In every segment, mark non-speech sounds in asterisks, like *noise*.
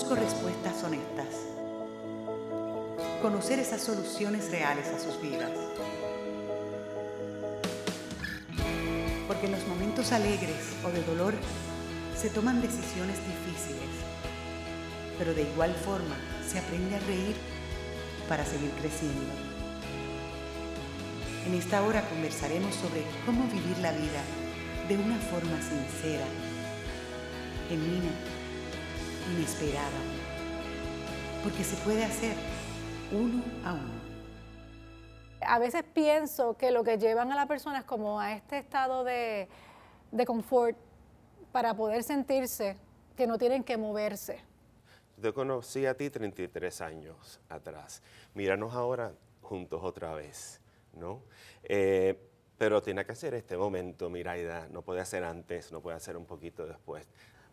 busco respuestas honestas, conocer esas soluciones reales a sus vidas. Porque en los momentos alegres o de dolor se toman decisiones difíciles, pero de igual forma se aprende a reír para seguir creciendo. En esta hora conversaremos sobre cómo vivir la vida de una forma sincera, genuina inesperada. Porque se puede hacer uno a uno. A veces pienso que lo que llevan a la persona es como a este estado de, confort para poder sentirse que no tienen que moverse. Yo conocí a ti 33 años atrás. Míranos ahora juntos otra vez, ¿no? Eh, pero tiene que ser este momento, Miraida. No puede hacer antes, no puede hacer un poquito después.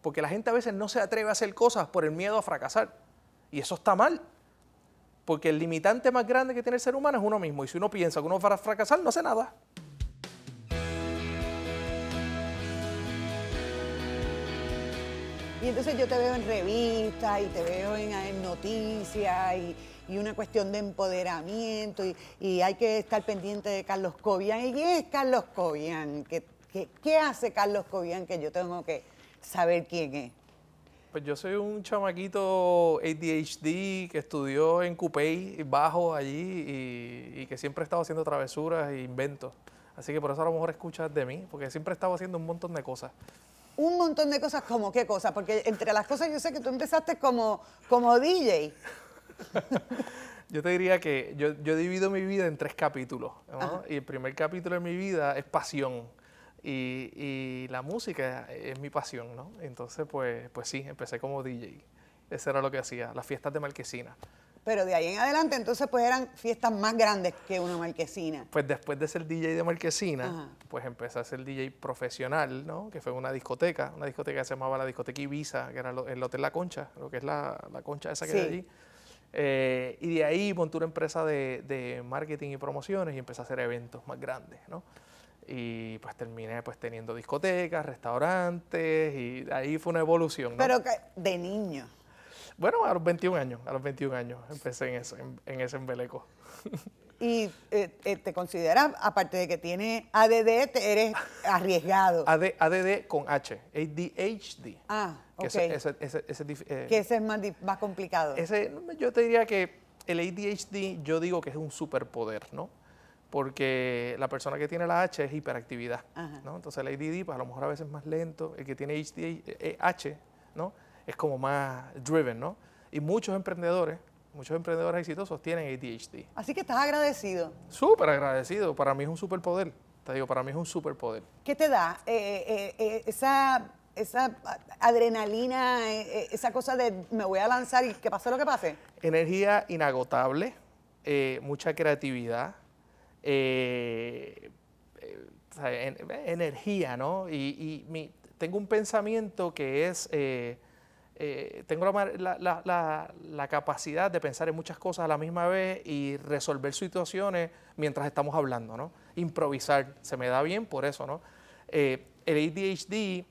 Porque la gente a veces no se atreve a hacer cosas por el miedo a fracasar. Y eso está mal. Porque el limitante más grande que tiene el ser humano es uno mismo. Y si uno piensa que uno va a fracasar, no hace nada. Y entonces yo te veo en revistas y te veo en, noticias y, una cuestión de empoderamiento y, hay que estar pendiente de Carlos Cobian. ¿Y qué es Carlos Cobian? ¿Qué, qué hace Carlos Cobian que yo tengo que saber quién es? Pues yo soy un chamaquito ADHD que estudió en y bajo allí, y, que siempre he estado haciendo travesuras e inventos. Así que por eso a lo mejor escuchas de mí, porque siempre he estado haciendo un montón de cosas un montón de cosas. ¿Cómo qué cosas? Porque entre las cosas yo sé que tú empezaste como, como DJ. *laughs* yo te diría que yo, yo, divido mi vida en tres capítulos. Y el primer capítulo de mi vida es pasión. Y, la música es mi pasión, ¿no? Entonces, pues, pues sí, empecé como DJ. Eso era lo que hacía, las fiestas de Marquesina. Pero de ahí en adelante, entonces, pues eran fiestas más grandes que una marquesina. Pues después de ser DJ de marquesina, pues empecé a ser DJ profesional, ¿no? Que fue una discoteca, una discoteca que se llamaba la Discoteca Ibiza, que era el Hotel La Concha, lo que es la, la concha esa que hay allí. Eh, y de ahí monté una empresa de, de marketing y promociones y empecé a hacer eventos más grandes, ¿no? y pues terminé pues teniendo discotecas, restaurantes y ahí fue una evolución. Pero que de niño. Bueno, a los 21 años, a los 21 años empecé en eso, en, ese embeleco. Y eh, eh, te consideras, aparte de que tiene ADD, eres arriesgado. ADD *laughs* con H, ADHD. Ah, ok. Eh, que ese es más, más complicado. Ese, yo te diría que el ADHD yo digo que es un superpoder, ¿no? porque la persona que tiene la H es hiperactividad, ¿no? Entonces el ADD, pues, a lo mejor a veces es más lento, el que tiene eh, eh, H, ¿no? Es como más driven, ¿no? Y muchos emprendedores, muchos emprendedores exitosos tienen ADHD. Así que estás agradecido. Súper agradecido, para mí es un superpoder, te digo, para mí es un superpoder. ¿Qué te da eh, esa esa adrenalina, esa cosa de me voy a lanzar y que pase lo que pase? Energía inagotable, mucha creatividad, eh, eh, energía, ¿no? Y, tengo un pensamiento que es, eh, tengo la, capacidad de pensar en muchas cosas a la misma vez y resolver situaciones mientras estamos hablando, ¿no? Improvisar, se me da bien por eso, ¿no? el ADHD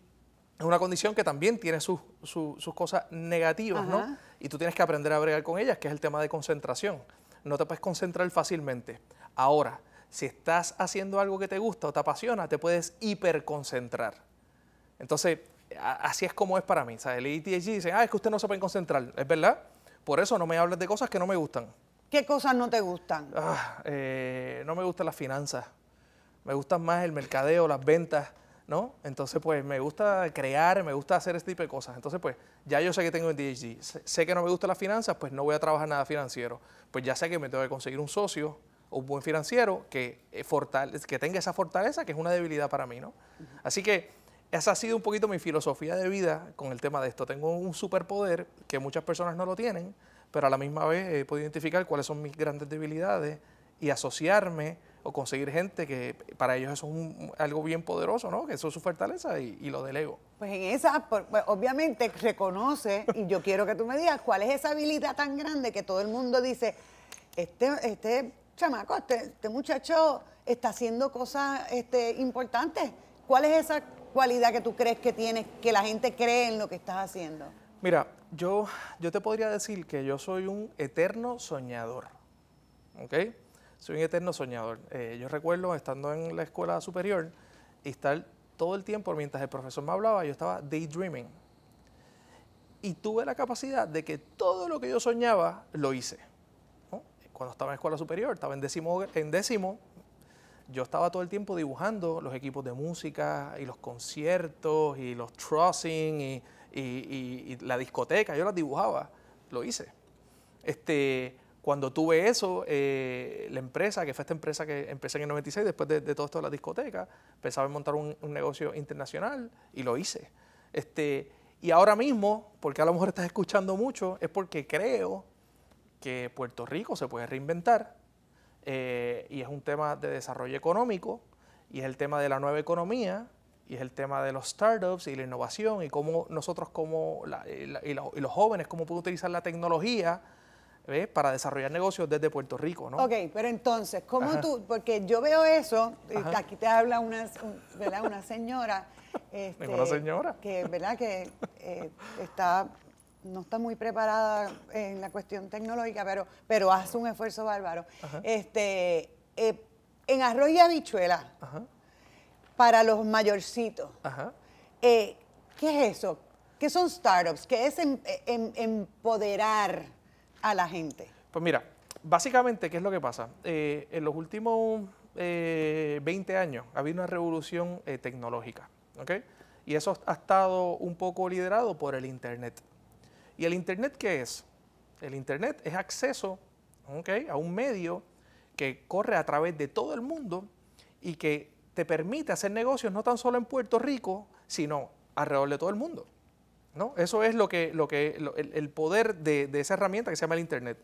es una condición que también tiene sus, cosas negativas, ¿no? Y tú tienes que aprender a bregar con ellas, que es el tema de concentración. No te puedes concentrar fácilmente. Ahora, si estás haciendo algo que te gusta o te apasiona, te puedes hiperconcentrar. Entonces, así es como es para mí. ¿sabes? El ADHD e dice, ah, es que usted no se puede concentrar. Es verdad. Por eso no me hables de cosas que no me gustan. ¿Qué cosas no te gustan? Ah, eh, no me gustan las finanzas. Me gustan más el mercadeo, las ventas, ¿no? Entonces, pues, me gusta crear, me gusta hacer este tipo de cosas. Entonces, pues, ya yo sé que tengo el ADHD. Sé que no me gusta las finanzas, pues no voy a trabajar nada financiero. Pues ya sé que me tengo que conseguir un socio un buen financiero que, eh, que tenga esa fortaleza, que es una debilidad para mí, ¿no? Así que esa ha sido un poquito mi filosofía de vida con el tema de esto. Tengo un superpoder que muchas personas no lo tienen, pero a la misma vez he podido identificar cuáles son mis grandes debilidades y asociarme o conseguir gente que para ellos eso es algo bien poderoso, ¿no? Que eso es su fortaleza y, lo delego. Pues en esa, pues, obviamente reconoce, y yo quiero que tú me digas, ¿cuál es esa habilidad tan grande que todo el mundo dice, este, este chamaco, este, este, muchacho está haciendo cosas este, importantes. ¿Cuál es esa cualidad que tú crees que tienes, que la gente cree en lo que estás haciendo? Mira, yo, yo te podría decir que yo soy un eterno soñador, ¿ok? Soy un eterno soñador. Eh, yo recuerdo estando en la escuela superior y estar todo el tiempo, mientras el profesor me hablaba, yo estaba daydreaming. Y tuve la capacidad de que todo lo que yo soñaba, lo hice cuando estaba en escuela superior, estaba en décimo, en décimo, yo estaba todo el tiempo dibujando los equipos de música y los conciertos y los trussing y, la discoteca, yo las dibujaba, lo hice. Este, cuando tuve eso, eh, la empresa, que fue esta empresa que empecé en el 96, después de, todo esto de la discoteca, pensaba en montar un, un negocio internacional y lo hice. Este, y ahora mismo, porque a lo mejor estás escuchando mucho, es porque creo que Puerto Rico se puede reinventar eh, y es un tema de desarrollo económico y es el tema de la nueva economía y es el tema de los startups y la innovación y cómo nosotros como eh, y, los jóvenes cómo pueden utilizar la tecnología para desarrollar negocios desde Puerto Rico, ¿no? Ok, pero entonces, ¿cómo tú? Porque yo veo eso, aquí te habla una, una señora. *laughs* Este, señora. Que, ¿verdad? Que eh, está no está muy preparada en la cuestión tecnológica, pero, pero hace un esfuerzo bárbaro. Este, eh, en Arroyo y habichuela, para los mayorcitos, eh, ¿qué es eso? ¿Qué son startups? ¿Qué es empoderar a la gente? Pues mira, básicamente, ¿qué es lo que pasa? Eh, en los últimos 20 años ha habido una revolución tecnológica, ¿ok? Y eso ha estado un poco liderado por el Internet. ¿Y el Internet qué es? El Internet es acceso a un medio que corre a través de todo el mundo y que te permite hacer negocios no tan solo en Puerto Rico, sino alrededor de todo el mundo. ¿no? Eso es lo que, lo que el, poder de, esa herramienta que se llama el Internet.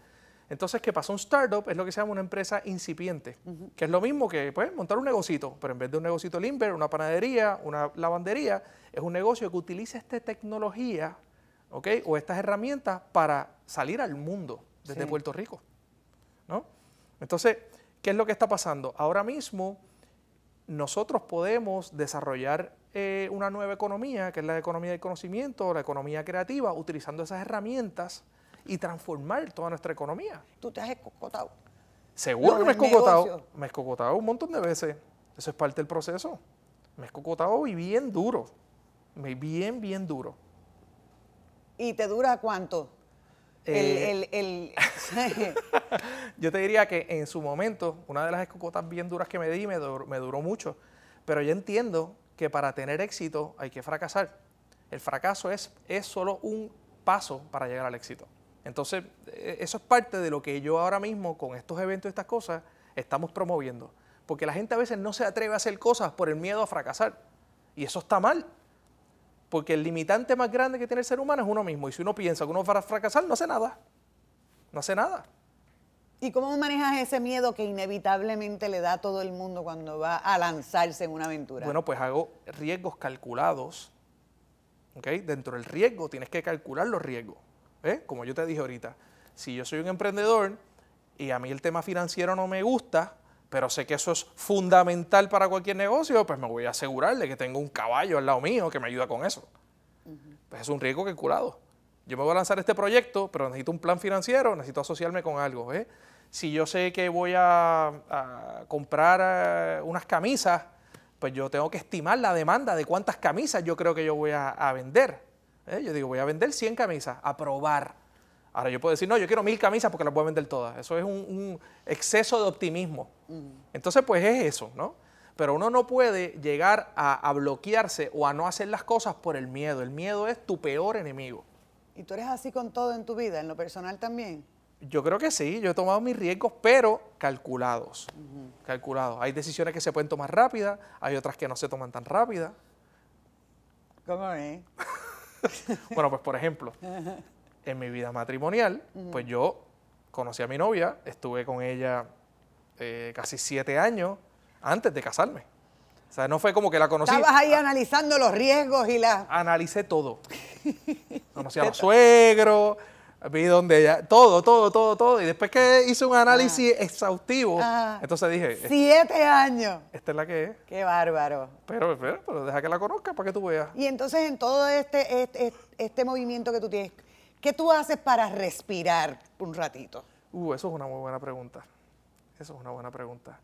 Entonces, ¿qué pasa? Un startup es lo que se llama una empresa incipiente, que es lo mismo que pues, montar un negocito, pero en vez de un negocito limber, una panadería, una lavandería, es un negocio que utiliza esta tecnología o estas herramientas para salir al mundo desde Puerto Rico, Entonces, ¿qué es lo que está pasando? Ahora mismo nosotros podemos desarrollar eh, una nueva economía, que es la economía del conocimiento, la economía creativa, utilizando esas herramientas y transformar toda nuestra economía. Tú te has escocotado. Seguro que me he escocotado. Me he escocotado un montón de veces. Eso es parte del proceso. Me he escocotado y bien duro. Bien, bien duro. ¿Y te dura cuánto? el, eh, *laughs* yo te diría que en su momento, una de las escocotas bien duras que me di me, duró, mucho, pero yo entiendo que para tener éxito hay que fracasar. El fracaso es, es solo un paso para llegar al éxito. Entonces, e-, eso es parte de lo que yo ahora mismo con estos eventos y estas cosas estamos promoviendo. Porque la gente a veces no se atreve a hacer cosas por el miedo a fracasar. Y eso está mal. Porque el limitante más grande que tiene el ser humano es uno mismo. Y si uno piensa que uno va a fracasar, no hace nada. No hace nada. ¿Y cómo manejas ese miedo que inevitablemente le da a todo el mundo cuando va a lanzarse en una aventura? Bueno, pues hago riesgos calculados. ¿ok? Dentro del riesgo tienes que calcular los riesgos. ¿eh? Como yo te dije ahorita, si yo soy un emprendedor y a mí el tema financiero no me gusta, pero sé que eso es fundamental para cualquier negocio, pues me voy a asegurar de que tengo un caballo al lado mío que me ayuda con eso. Pues es un riesgo calculado. Yo me voy a lanzar este proyecto, pero necesito un plan financiero, necesito asociarme con algo. ¿eh? Si yo sé que voy a, comprar eh, unas camisas, pues yo tengo que estimar la demanda de cuántas camisas yo creo que yo voy a, vender. ¿eh? Yo digo, voy a vender 100 camisas, a probar, Ahora yo puedo decir, no, yo quiero mil camisas porque las voy a vender todas. Eso es un, exceso de optimismo. Mm. Entonces, pues es eso, ¿no? Pero uno no puede llegar a, bloquearse o a no hacer las cosas por el miedo. El miedo es tu peor enemigo. ¿Y tú eres así con todo en tu vida, en lo personal también? Yo creo que sí, yo he tomado mis riesgos, pero calculados. Calculados. Hay decisiones que se pueden tomar rápidas, hay otras que no se toman tan rápidas. ¿Cómo es? *laughs* bueno, pues por ejemplo, *laughs* en mi vida matrimonial, pues yo conocí a mi novia, estuve con ella eh, casi siete años antes de casarme. O sea, no fue como que la conocí. Estabas ahí analizando los riesgos y la... Analicé todo. *laughs* conocí a los suegros, vi donde ella... Todo, todo, todo, todo. Y después que hice un análisis ah. exhaustivo, ah. entonces dije... Este siete años. Esta es la que es. Qué bárbaro. Pero, pero, pero deja que la conozca para que tú veas. Y entonces en todo este, este, este movimiento que tú tienes, ¿Qué tú haces para respirar un ratito? Uh, eso es una muy buena pregunta. Eso es una buena pregunta.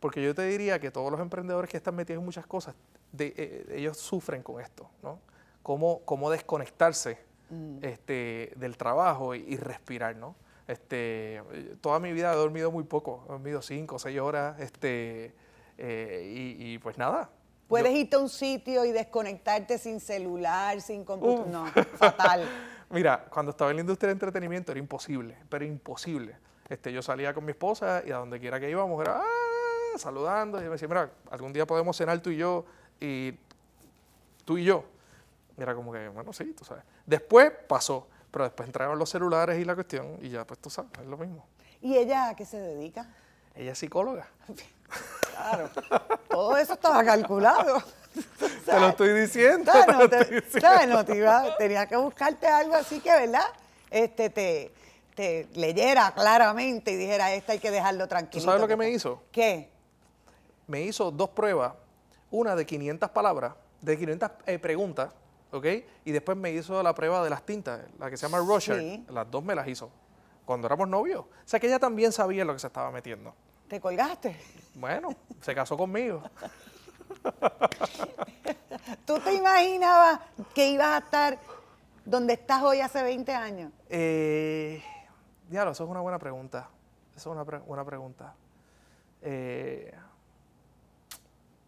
Porque yo te diría que todos los emprendedores que están metidos en muchas cosas, de, eh, eh, ellos sufren con esto, ¿no? Cómo, cómo desconectarse mm. este, del trabajo y, respirar, ¿no? Este, toda mi vida he dormido muy poco, he dormido cinco, seis horas, este, eh, y, pues nada, Puedes irte a un sitio y desconectarte sin celular, sin computador. No, *laughs* fatal. Mira, cuando estaba en la industria de entretenimiento era imposible, pero imposible. Este, yo salía con mi esposa y a donde quiera que íbamos era ah", saludando. Y me decía, mira, algún día podemos cenar tú y yo, y tú y yo. Y como que, bueno, sí, tú sabes. Después pasó, pero después entraron los celulares y la cuestión, y ya, pues tú sabes, es lo mismo. ¿Y ella a qué se dedica? Ella es psicóloga. claro, todo eso estaba calculado. *laughs* te lo estoy diciendo. Claro, te, que buscarte algo así que, ¿verdad? Este, te, te leyera claramente y dijera, esto hay que dejarlo tranquilo. ¿Sabes lo que me hizo? ¿Qué? Me hizo dos pruebas, una de 500 palabras, de 500 eh, preguntas, ¿ok? Y después me hizo la prueba de las tintas, la que se llama roger Las dos me las hizo cuando éramos novios. O sea que ella también sabía lo que se estaba metiendo. ¿Te colgaste? Bueno, se casó conmigo. *laughs* *laughs* ¿Tú te imaginabas que ibas a estar donde estás hoy hace 20 años? Eh, diablo, eso es una buena pregunta. Eso es una buena pregunta. Eh,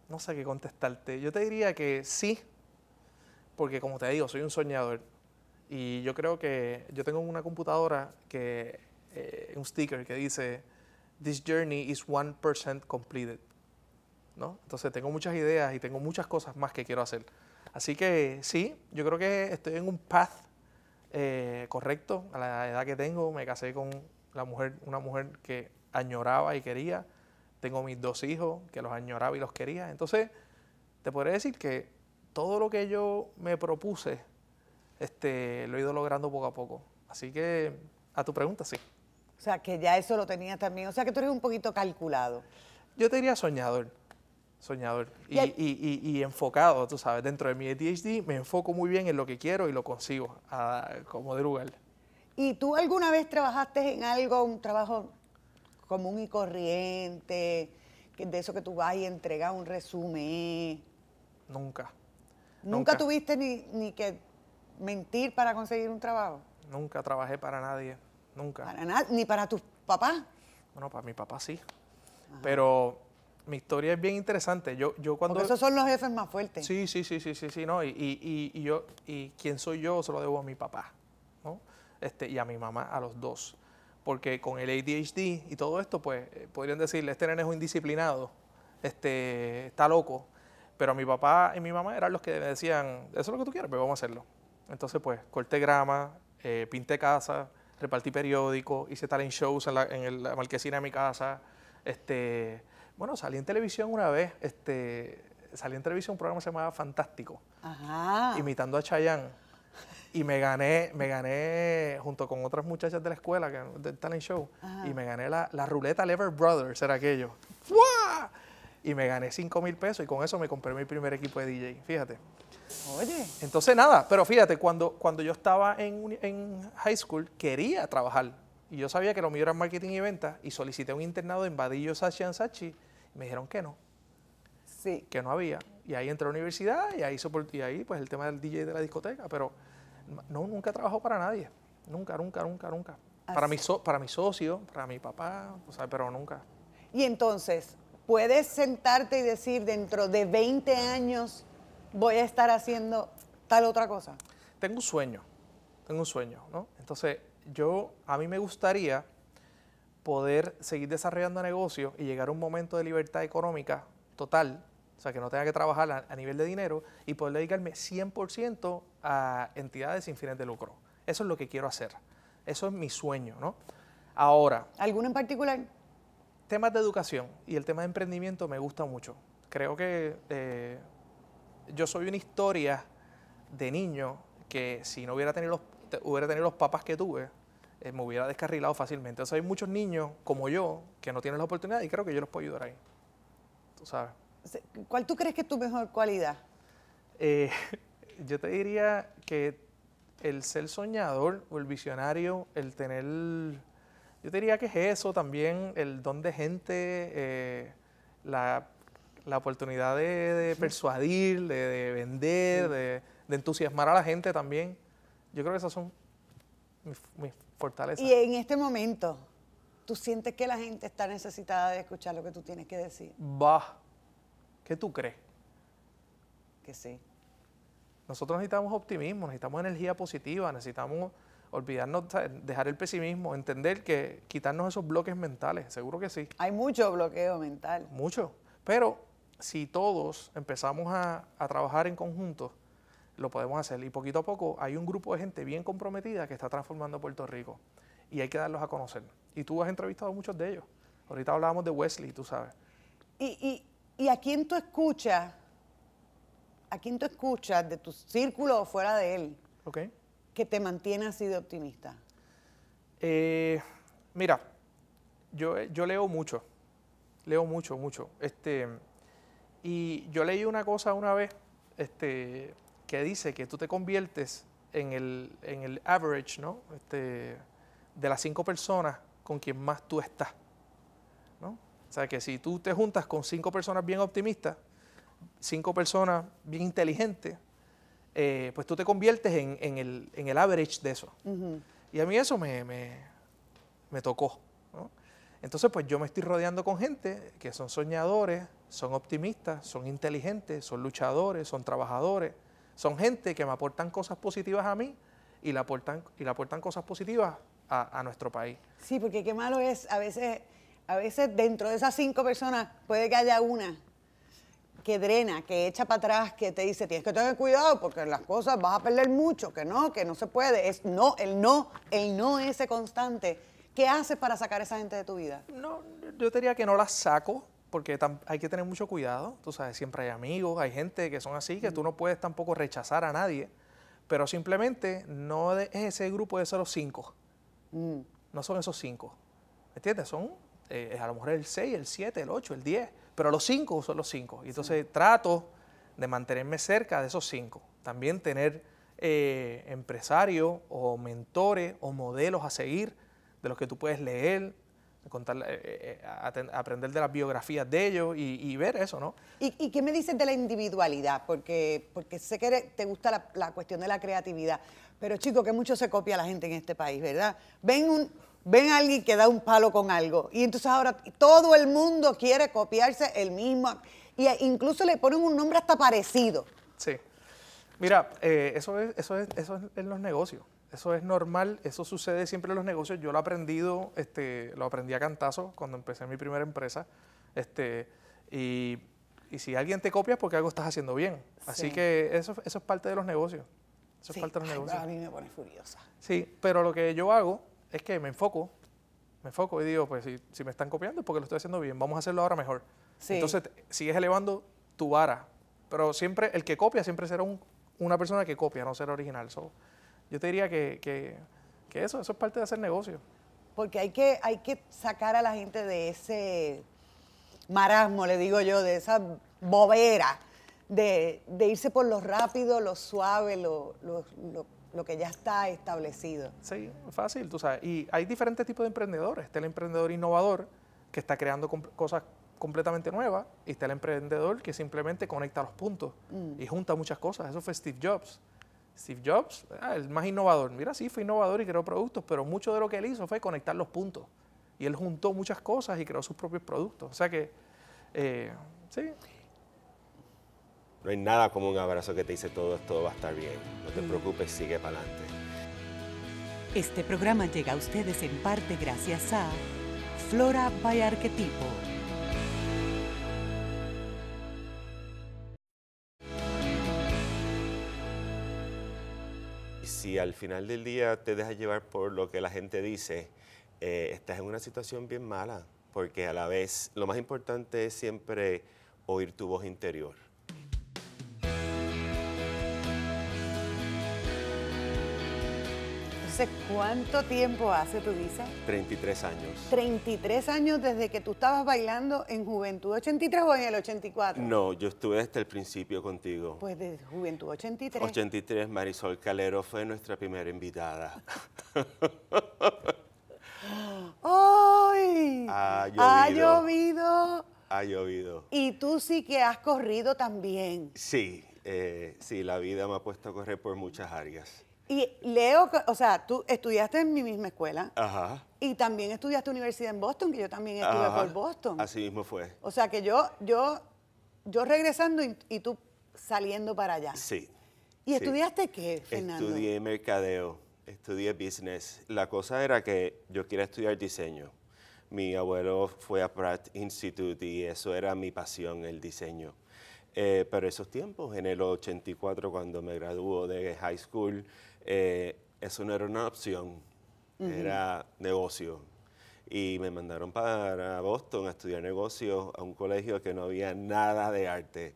no sé qué contestarte. Yo te diría que sí, porque como te digo, soy un soñador. Y yo creo que yo tengo una computadora que, eh, un sticker que dice, This journey is 1% completed. ¿no? Entonces tengo muchas ideas y tengo muchas cosas más que quiero hacer. Así que sí, yo creo que estoy en un path eh, correcto a la edad que tengo. Me casé con la mujer, una mujer que añoraba y quería. Tengo mis dos hijos que los añoraba y los quería. Entonces, te podría decir que todo lo que yo me propuse este, lo he ido logrando poco a poco. Así que a tu pregunta, sí. O sea, que ya eso lo tenía también. O sea, que tú eres un poquito calculado. Yo te diría soñador soñador y, enfocado, tú sabes, dentro de mi ADHD me enfoco muy bien en lo que quiero y lo consigo como de lugar. ¿Y tú alguna vez trabajaste en algo, un trabajo común y corriente, de eso que tú vas y entregas un resumen? Nunca. ¿Nunca, tuviste ni, que mentir para conseguir un trabajo? Nunca trabajé para nadie, nunca. ¿Para ¿Ni para tus papás? Bueno, para mi papá sí. Pero mi historia es bien interesante. Yo, yo cuando... esos son los jefes más fuertes. Sí, sí, sí, sí, sí, sí, no. Y, yo, y quién soy yo se lo debo a mi papá, ¿no? Este, y a mi mamá, a los dos. Porque con el ADHD y todo esto, pues, eh, podrían decirle, este nene es un indisciplinado, este, está loco. Pero mi papá y mi mamá eran los que me decían, eso es lo que tú quieres, pero pues vamos a hacerlo. Entonces, pues, corté grama, eh, pinté casa, repartí periódico, hice talent shows en la, en la marquesina de mi casa, este bueno, salí en televisión una vez, este, salí en televisión un programa que se llamaba Fantástico, imitando a Chayanne. Y me gané, me gané junto con otras muchachas de la escuela, del talent show, y me gané la, ruleta Lever Brothers, era aquello. ¡Fuah! Y me gané 5 mil pesos y con eso me compré mi primer equipo de DJ, fíjate. Oye. Entonces nada, pero fíjate, cuando, cuando yo estaba en, en high school quería trabajar y yo sabía que lo mío era marketing y ventas y solicité un internado en Badillo Sachi Sachi. Me dijeron que no. Sí. Que no había. Y ahí entré a la universidad y ahí, y ahí pues el tema del DJ de la discoteca. Pero no, nunca trabajó para nadie. Nunca, nunca, nunca, nunca. Para mi, para mi socio, para mi papá, o pero nunca. Y entonces, puedes sentarte y decir dentro de 20 años voy a estar haciendo tal otra cosa? Tengo un sueño, tengo un sueño, ¿no? Entonces, yo, a mí me gustaría poder seguir desarrollando negocios y llegar a un momento de libertad económica total, o sea, que no tenga que trabajar a, nivel de dinero y poder dedicarme 100% a entidades sin fines de lucro. Eso es lo que quiero hacer. Eso es mi sueño, ¿no? Ahora. ¿Alguno en particular? Temas de educación y el tema de emprendimiento me gusta mucho. Creo que eh, yo soy una historia de niño que si no hubiera tenido los hubiera tenido los papas que tuve, eh, me hubiera descarrilado fácilmente. Entonces hay muchos niños como yo que no tienen la oportunidad y creo que yo los puedo ayudar ahí. Tú sabes. ¿Cuál tú crees que es tu mejor cualidad? Eh, *laughs* yo te diría que el ser soñador o el visionario, el tener, yo te diría que es eso también, el don de gente, eh, la, la, oportunidad de, persuadir, de, vender, de, entusiasmar a la gente también. Yo creo que esas son mis, fortalezas. Y en este momento, ¿tú sientes que la gente está necesitada de escuchar lo que tú tienes que decir? Bah, ¿qué tú crees? Que sí. Nosotros necesitamos optimismo, necesitamos energía positiva, necesitamos olvidarnos, dejar el pesimismo, entender que quitarnos esos bloques mentales, seguro que sí. Hay mucho bloqueo mental. Mucho. Pero si todos empezamos a, a trabajar en conjunto, lo podemos hacer. Y poquito a poco hay un grupo de gente bien comprometida que está transformando Puerto Rico y hay que darlos a conocer. Y tú has entrevistado a muchos de ellos. Ahorita hablábamos de Wesley, tú sabes. ¿Y, a quién tú escuchas? ¿A quién tú escuchas de tu círculo o fuera de él? ok Que te mantiene así de optimista. Eh, mira, yo, yo leo mucho. Leo mucho, mucho. Este, y yo leí una cosa una vez este, que dice que tú te conviertes en el, average, ¿no? Este, de las cinco personas con quien más tú estás. ¿no? O sea, que si tú te juntas con cinco personas bien optimistas, cinco personas bien inteligentes, eh, pues tú te conviertes en, el, en el average de eso. Y a mí eso me, me, tocó. Entonces, pues yo me estoy rodeando con gente que son soñadores, son optimistas, son inteligentes, son luchadores, son trabajadores. Son gente que me aportan cosas positivas a mí y le aportan, y aportan cosas positivas a, nuestro país. Sí, porque qué malo es, a veces, a veces dentro de esas cinco personas puede que haya una que drena, que echa para atrás, que te dice, tienes que tener cuidado porque las cosas vas a perder mucho, que no, que no se puede. Es no, el no, el no ese constante. ¿Qué haces para sacar a esa gente de tu vida? No, yo diría que no las saco, porque hay que tener mucho cuidado, tú sabes, siempre hay amigos, hay gente que son así, que tú no puedes tampoco rechazar a nadie, pero simplemente no es ese grupo de esos cinco, mm. no son esos cinco, ¿entiendes? Son eh, a lo mejor el seis, el siete, el ocho, el diez, pero los cinco son los cinco, y entonces trato de mantenerme cerca de esos cinco, también tener eh, empresarios o mentores o modelos a seguir de los que tú puedes leer contar, eh, eh, eh, aprender de las biografías de ellos y, ver eso, ¿no? ¿Y, qué me dices de la individualidad? Porque, porque sé que te gusta la, cuestión de la creatividad, pero chico, que mucho se copia la gente en este país, ¿verdad? Ven un... Ven a alguien que da un palo con algo. Y entonces ahora todo el mundo quiere copiarse el mismo. Y incluso le ponen un nombre hasta parecido. Sí. Mira, eso, eso, eso es en los negocios eso es normal, eso sucede siempre en los negocios. Yo lo he aprendido, este, lo aprendí a cantazo cuando empecé mi primera empresa. Este, y, si alguien te copia es porque algo estás haciendo bien. Así que eso, eso es parte de los negocios. Eso es parte de los negocios. A mí me pone furiosa. Sí, pero lo que yo hago es que me enfoco, me enfoco y digo, pues si, me están copiando es porque lo estoy haciendo bien, vamos a hacerlo ahora mejor. Entonces sigues elevando tu vara. Pero siempre, el que copia siempre será una persona que copia, no será original yo te diría que, eso, eso es parte de hacer negocio. Porque hay que, hay que sacar a la gente de ese marasmo, le digo yo, de esa bobera, de, irse por lo rápido, lo suave, lo, lo, lo, que ya está establecido. Sí, fácil, tú sabes. Y hay diferentes tipos de emprendedores. Está el emprendedor innovador, que está creando cosas completamente nuevas, y está el emprendedor que simplemente conecta los puntos mm. y junta muchas cosas. Eso fue Steve Jobs. Steve Jobs, ah, el más innovador. Mira, sí, fue innovador y creó productos, pero mucho de lo que él hizo fue conectar los puntos. Y él juntó muchas cosas y creó sus propios productos. O sea que, eh, sí. No hay nada como un abrazo que te dice todo, esto va a estar bien. No te mm. preocupes, sigue para adelante. Este programa llega a ustedes en parte gracias a Flora by Arquetipo. si al final del día te dejas llevar por lo que la gente dice, eh, estás en una situación bien mala, porque a la vez lo más importante es siempre oír tu voz interior. Entonces, ¿cuánto tiempo hace tú dices? 33 años. 33 años desde que tú estabas bailando en Juventud 83 o en el 84. No, yo estuve hasta el principio contigo. Pues desde Juventud 83. 83, Marisol Calero fue nuestra primera invitada. *laughs* ¡Ay! Ha llovido. Ha llovido. Y tú sí que has corrido también. Sí, eh, sí, la vida me ha puesto a correr por muchas áreas. Y leo, o sea, tú estudiaste en mi misma escuela. Ajá. Y también estudiaste universidad en Boston, que yo también estuve por Boston. Así mismo fue. O sea, que yo, yo, yo regresando y, tú saliendo para allá. Sí. ¿Y estudiaste qué, Fernando? Estudié mercadeo, estudié business. La cosa era que yo quería estudiar diseño. Mi abuelo fue a Pratt Institute y eso era mi pasión, el diseño. Eh, pero esos tiempos, en el 84, cuando me graduó de high school, eh, eso no era una opción, era negocio. Y me mandaron para Boston a estudiar negocios a un colegio que no había nada de arte.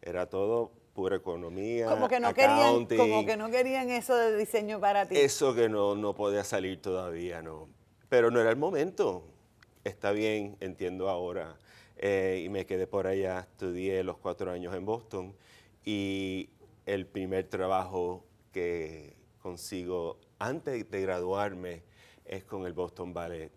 Era todo pura economía. Como que no, querían, como que no querían eso de diseño para ti. Eso que no, no podía salir todavía, no. Pero no era el momento. Está bien, entiendo ahora. Eh, y me quedé por allá, estudié los cuatro años en Boston y el primer trabajo que consigo antes de graduarme es con el Boston Ballet.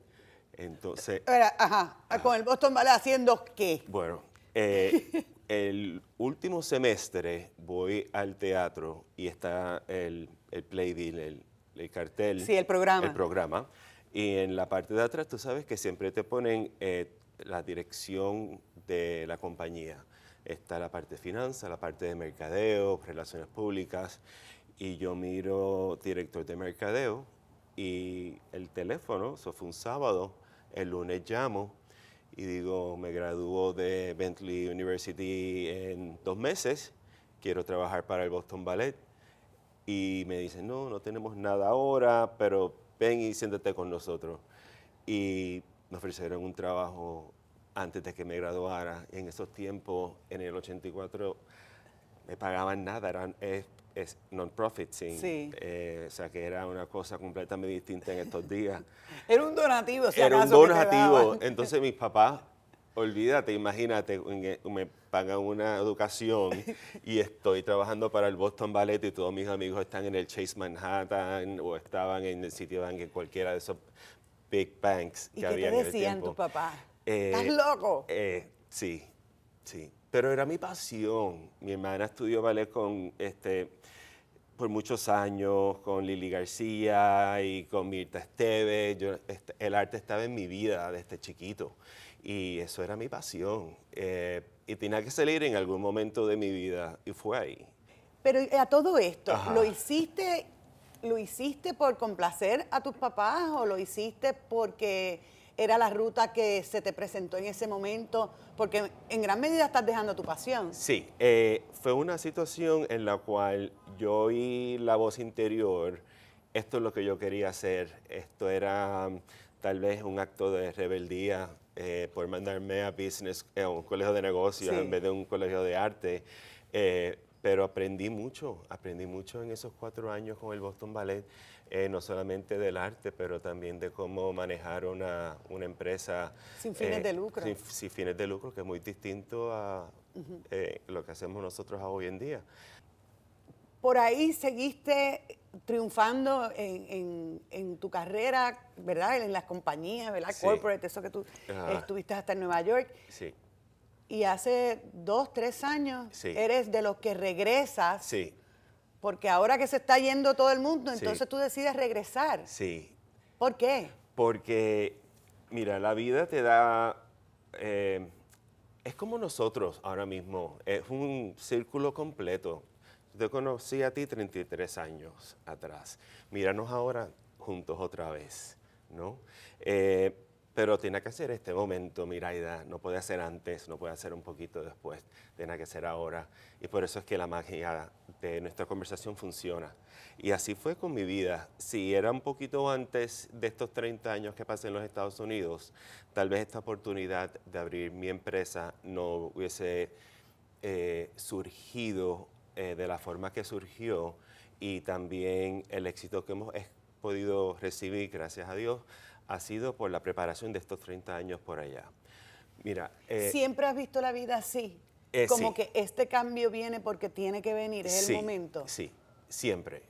Entonces. ajá, con el Boston Ballet haciendo qué? Bueno, eh, el último semestre voy al teatro y está el, el play deal, el, cartel. Sí, el programa. El programa. Y en la parte de atrás tú sabes que siempre te ponen eh, la dirección de la compañía. Está la parte de finanzas, la parte de mercadeo, relaciones públicas y yo miro director de mercadeo y el teléfono, eso fue un sábado, el lunes llamo y digo, me graduó de Bentley University en dos meses, quiero trabajar para el Boston Ballet. Y me dicen, no, no tenemos nada ahora, pero ven y siéntate con nosotros. Y me ofrecieron un trabajo antes de que me graduara. En esos tiempos, en el 84, me pagaban nada, eran, es non-profit, sí. Eh, o sea, que era una cosa completamente distinta en estos días. *laughs* era un donativo, Era un donativo. *laughs* Entonces mis papás, olvídate, imagínate, e, me pagan una educación y estoy trabajando para el Boston Ballet y todos mis amigos están en el Chase Manhattan o estaban en el Citibank, en cualquiera de esos big banks que ¿Y qué te decían tus papás? Eh, ¿Estás loco? Eh, sí, sí. Pero era mi pasión. Mi hermana estudió ballet con este, muchos años con Lili García y con Mirta Esteves. Yo, el arte estaba en mi vida desde chiquito y eso era mi pasión. Eh, y tenía que salir en algún momento de mi vida y fue ahí. Pero eh, a todo esto, ¿lo hiciste, ¿lo hiciste por complacer a tus papás o lo hiciste porque era la ruta que se te presentó en ese momento? Porque en gran medida estás dejando tu pasión. Sí, eh, fue una situación en la cual yo oí la voz interior, esto es lo que yo quería hacer, esto era um, tal vez un acto de rebeldía eh, por mandarme a business, eh, un colegio de negocios en vez de un colegio de arte. Eh, pero aprendí mucho, aprendí mucho en esos cuatro años con el Boston Ballet, no solamente del arte, pero también de cómo manejar una, empresa. Sin fines de lucro. Sin, fines de lucro, que es muy distinto a lo que hacemos nosotros hoy en día. Por ahí seguiste triunfando en, tu carrera, ¿verdad? En las compañías, ¿verdad? Corporate, eso que tú estuviste hasta en Nueva York. Sí. Y hace dos, tres años eres de los que regresas. Sí. Porque ahora que se está yendo todo el mundo, entonces tú decides regresar. Sí. ¿Por qué? Porque, mira, la vida te da... Eh, es como nosotros ahora mismo, es un círculo completo te conocí a ti 33 años atrás. Míranos ahora juntos otra vez, ¿no? Eh, pero tiene que ser este momento, Miraida, no puede ser antes, no puede ser un poquito después, tiene que ser ahora. Y por eso es que la magia de nuestra conversación funciona. Y así fue con mi vida. Si era un poquito antes de estos 30 años que pasé en los Estados Unidos, tal vez esta oportunidad de abrir mi empresa no hubiese eh, surgido eh, de la forma que surgió y también el éxito que hemos podido recibir, gracias a Dios, ha sido por la preparación de estos 30 años por allá. Mira, eh, siempre has visto la vida así, eh, como que este cambio viene porque tiene que venir, es el momento. Sí, siempre.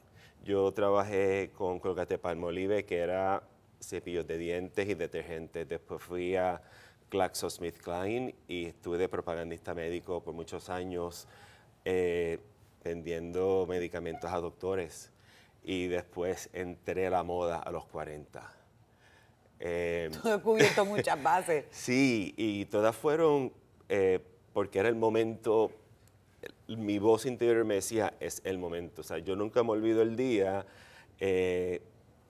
Yo trabajé con Colgate Palmolive, que era cepillos de dientes y detergentes. Después fui a GlaxoSmithKline y estuve de propagandista médico por muchos años vendiendo medicamentos a doctores y después entré a la moda a los 40. Eh, em, *laughs* cubierto muchas *laughs* bases. sí, y todas fueron eh, porque era el momento, mi voz interior me decía, es el momento. O sea, yo nunca me olvido el día, eh,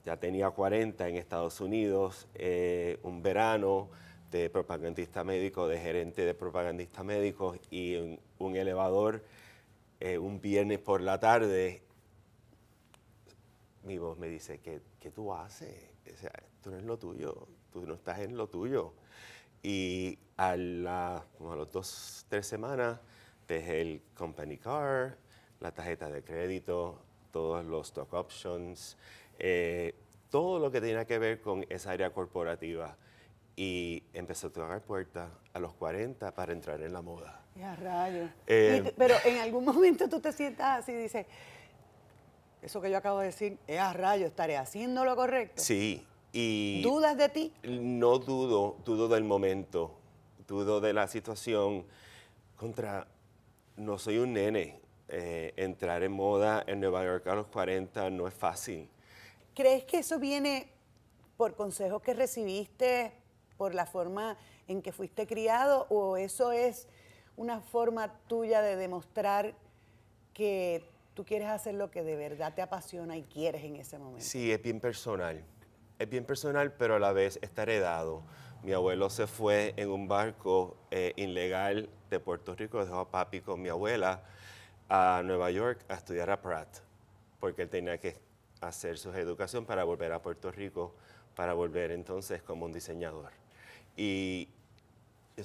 ya tenía 40 en Estados Unidos, eh, un verano de propagandista médico, de gerente de propagandista médicos y un elevador eh, un viernes por la tarde, mi voz me dice, ¿qué, tú haces? tú no es lo tuyo, tú no estás en lo tuyo. Y a, la, las dos, tres semanas, dejé el company car, la tarjeta de crédito, todos los stock options, eh, todo lo que tenía que ver con esa área corporativa. Y empezó a tocar puertas a los 40 para entrar en la moda. Es rayos. Eh, pero en algún *laughs* momento tú te sientas así y dices, eso que yo acabo de decir, es eh, a rayo, estaré haciendo lo correcto. Sí. Y ¿Dudas de ti? No dudo, dudo del momento, dudo de la situación. Contra, no soy un nene. Eh, entrar en moda en Nueva York a los 40 no es fácil. ¿Crees que eso viene por consejos que recibiste, por la forma en que fuiste criado, o eso es una forma tuya de demostrar que tú quieres hacer lo que de verdad te apasiona y quieres en ese momento. Sí, es bien personal. Es bien personal, pero a la vez está heredado. Mi abuelo se fue en un barco eh, ilegal de Puerto Rico, dejó a papi con mi abuela a Nueva York a estudiar a Pratt, porque él tenía que hacer su educación para volver a Puerto Rico, para volver entonces como un diseñador. Y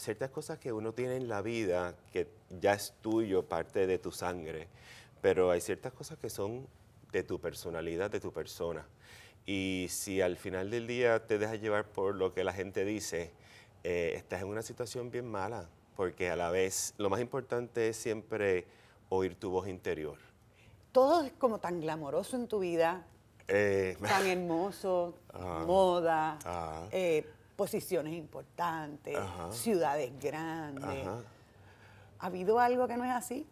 ciertas cosas que uno tiene en la vida que ya es tuyo, parte de tu sangre, pero hay ciertas cosas que son de tu personalidad, de tu persona. Y si al final del día te dejas llevar por lo que la gente dice, eh, estás en una situación bien mala, porque a la vez lo más importante es siempre oír tu voz interior. Todo es como tan glamoroso en tu vida, eh, *laughs* tan hermoso, ah, moda, ah. Eh, posiciones importantes, ciudades grandes. ¿Ha habido algo que no es así?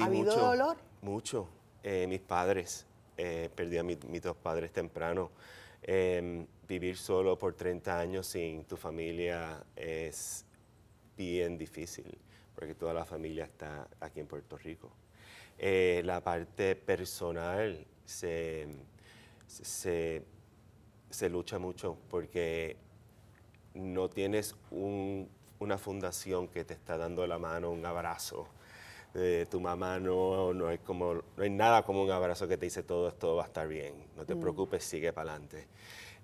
¿Ha habido dolor? Mucho. Eh, mis padres, eh, perdí a mis dos padres temprano. Em, vivir solo por 30 años sin tu familia es bien difícil, porque toda la familia está aquí en Puerto Rico. Eh, la parte personal se lucha mucho porque no tienes una fundación que te está dando la mano, un abrazo. tu mamá no, no, hay como, no hay nada como un abrazo que te dice todo esto va a estar bien, no te mm. preocupes, sigue para adelante.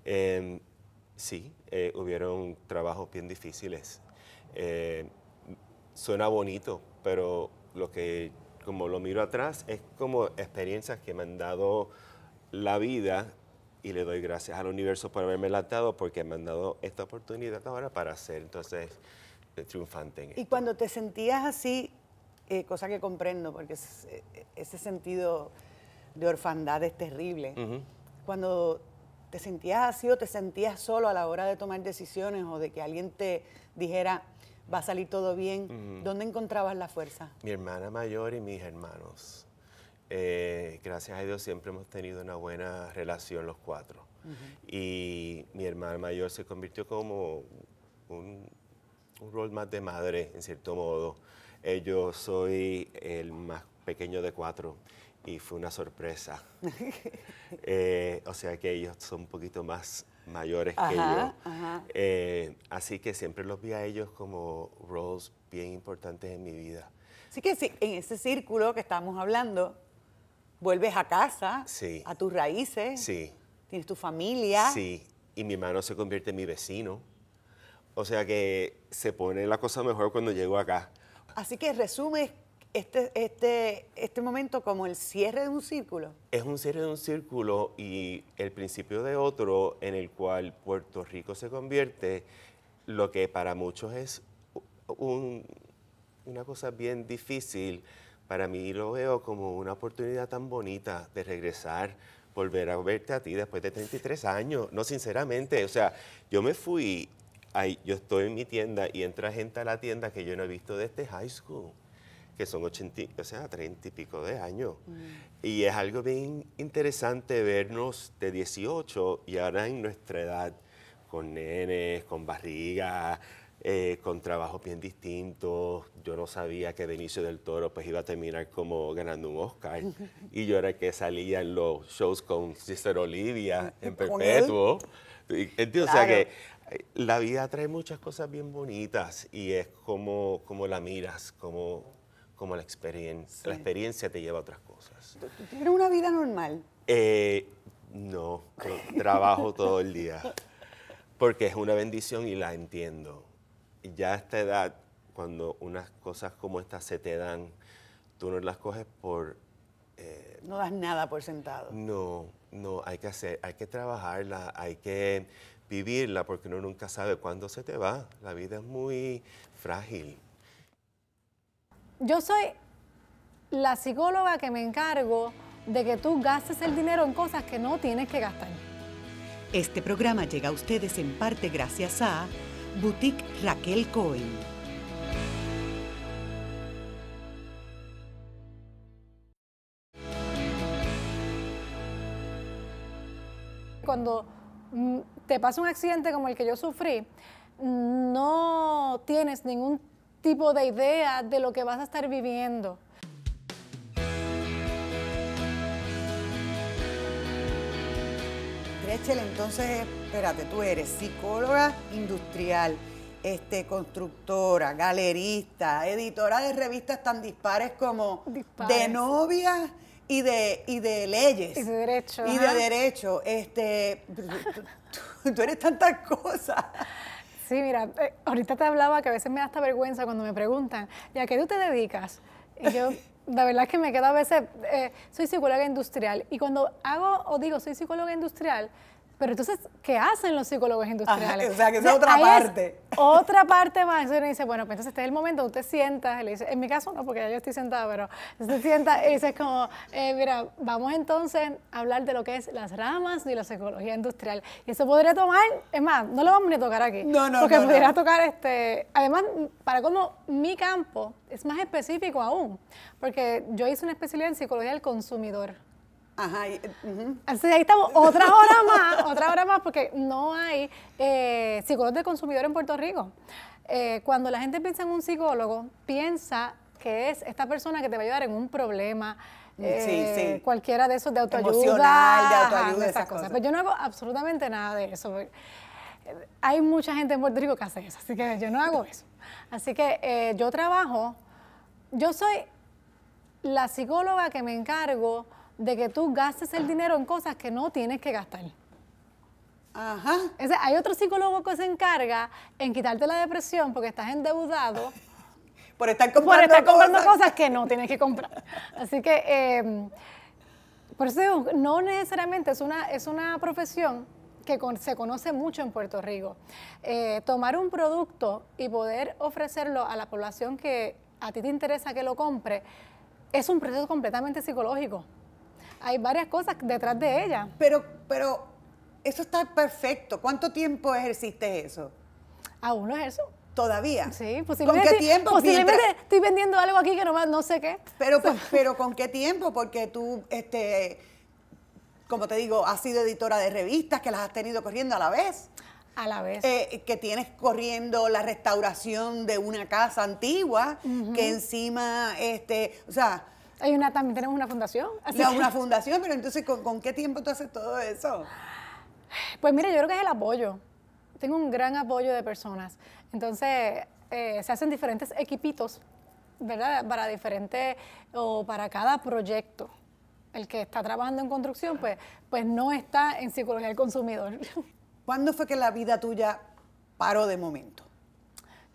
Em, sí, eh, hubieron trabajos bien difíciles. Eh, suena bonito, pero lo que como lo miro atrás es como experiencias que me han dado la vida y le doy gracias al universo por haberme lanzado porque me han dado esta oportunidad ahora para ser entonces eh, triunfante. Y cuando te sentías así, eh, cosa que comprendo porque eh, ese sentido de orfandad es terrible, cuando te sentías así o te sentías solo a la hora de tomar decisiones o de que alguien te dijera, va a salir todo bien, ¿dónde encontrabas la fuerza? Mi hermana mayor y mis hermanos. Eh, gracias a Dios siempre hemos tenido una buena relación los cuatro. Y mi hermana mayor se convirtió como un, rol más de madre, en cierto modo. Eh, yo soy el más pequeño de cuatro y fue una sorpresa. *laughs* Eh, o sea que ellos son un poquito más mayores que yo. así que siempre los vi a ellos como roles bien importantes en mi vida. Así que sí, en ese círculo que estamos hablando, vuelves a casa, a tus raíces, sí. tienes tu familia. Sí, y mi hermano se convierte en mi vecino. O sea que se pone la cosa mejor cuando llego acá. Así que resumes este, este, este momento como el cierre de un círculo. Es un cierre de un círculo y el principio de otro en el cual Puerto Rico se convierte lo que para muchos es una cosa bien difícil para mí lo veo como una oportunidad tan bonita de regresar, volver a verte a ti después de 33 años. No, sinceramente, o sea, yo me fui, ahí, yo estoy en mi tienda y entra gente a la tienda que yo no he visto desde high school que son 80, o sea, 30 y pico de años. Mm. Y es algo bien interesante vernos de 18 y ahora en nuestra edad, con nenes, con barriga, eh, con trabajos bien distintos. Yo no sabía que de inicio del Toro pues iba a terminar como ganando un Oscar. *laughs* y yo era que salía en los shows con Sister Olivia en Perpetuo. O sea que la vida trae muchas cosas bien bonitas y es como, la miras, como, la experiencia. La experiencia te lleva a otras cosas. tienes una vida normal? Eh, no, trabajo todo el día. *laughs* Porque es una bendición y la entiendo. Y ya a esta edad, cuando unas cosas como estas se te dan, tú no las coges por... Eh, no das nada por sentado. No, no, hay que hacer, hay que trabajarla, hay que vivirla, porque uno nunca sabe cuándo se te va. La vida es muy frágil. Yo soy la psicóloga que me encargo de que tú gastes el dinero en cosas que no tienes que gastar. Este programa llega a ustedes en parte gracias a... Boutique Raquel Cohen. Cuando mm, te pasa un accidente como el que yo sufrí, no tienes ningún tipo de idea de lo que vas a estar viviendo. Rachel, entonces, espérate, tú eres psicóloga industrial, este, constructora, galerista, editora de revistas tan dispares como de novias y de, de leyes. Y de derecho. Y de derecho. Este, tú, eres tantas cosas. Sí, mira, eh, ahorita te hablaba que a veces me da hasta vergüenza cuando me preguntan, ¿y a qué tú te dedicas? Y yo, de verdad es que me queda a veces, eh, soy psicóloga industrial y cuando hago o digo soy psicóloga industrial, pero entonces, ¿qué hacen los psicólogos industriales? o sea, que es otra parte. *laughs* otra parte más. Entonces dice, bueno, pues entonces este es el momento, usted sienta, en mi caso no, porque ya yo estoy sentada, pero usted sienta y dice como, eh, mira, vamos entonces a hablar de lo que es las ramas de la psicología industrial. Y eso podría tomar, es más, no lo vamos ni a tocar aquí. No, no, Porque pudiera tocar, este, además, para como mi campo es más específico aún, porque yo hice una especialidad en psicología del consumidor. Ajá. Así ahí estamos otra hora más, otra hora más, porque no hay psicólogo eh, psicólogos de consumidor en Puerto Rico. Eh, cuando la gente piensa en un psicólogo, piensa que es esta persona que te va a ayudar en un problema, mm, eh, cualquiera de esos de autoayuda, de Pero pues yo no hago absolutamente nada de eso. Hay mucha gente en Puerto Rico que hace eso, así que yo no hago eso. Así que yo trabajo, yo soy la psicóloga que me encargo de que tú gastes el dinero en cosas que no tienes que gastar. Ajá. hay otro psicólogo que se encarga en quitarte la depresión porque estás endeudado. *laughs* por estar comprando, por estar comprando cosas. que no tienes que comprar. Así que, em, por eso no necesariamente es una, es una profesión que se conoce mucho en Puerto Rico. Eh, tomar un producto y poder ofrecerlo a la población que a ti te interesa que lo compre es un proceso completamente psicológico hay varias cosas detrás de ella. Pero, pero eso está perfecto. ¿Cuánto tiempo ejerciste eso? Aún no ejerzo. ¿Todavía? Sí, posiblemente. ¿Con qué tiempo? Posiblemente estoy vendiendo algo aquí que nomás no sé qué. Pero, *laughs* pero ¿con qué tiempo? Porque tú, este, como te digo, has sido editora de revistas que las has tenido corriendo a la vez. A la vez. Eh, que tienes corriendo la restauración de una casa antigua, que encima, este, o sea, hay una, también tenemos una fundación. una *laughs* fundación, pero entonces, ¿con, qué tiempo tú haces todo eso? Pues mire, yo creo que es el apoyo. Tengo un gran apoyo de personas. Entonces, eh, se hacen diferentes equipitos, ¿verdad? Para diferentes, o para cada proyecto. El que está trabajando en construcción, pues, pues no está en psicología del consumidor. *laughs* ¿Cuándo fue que la vida tuya paró de momento?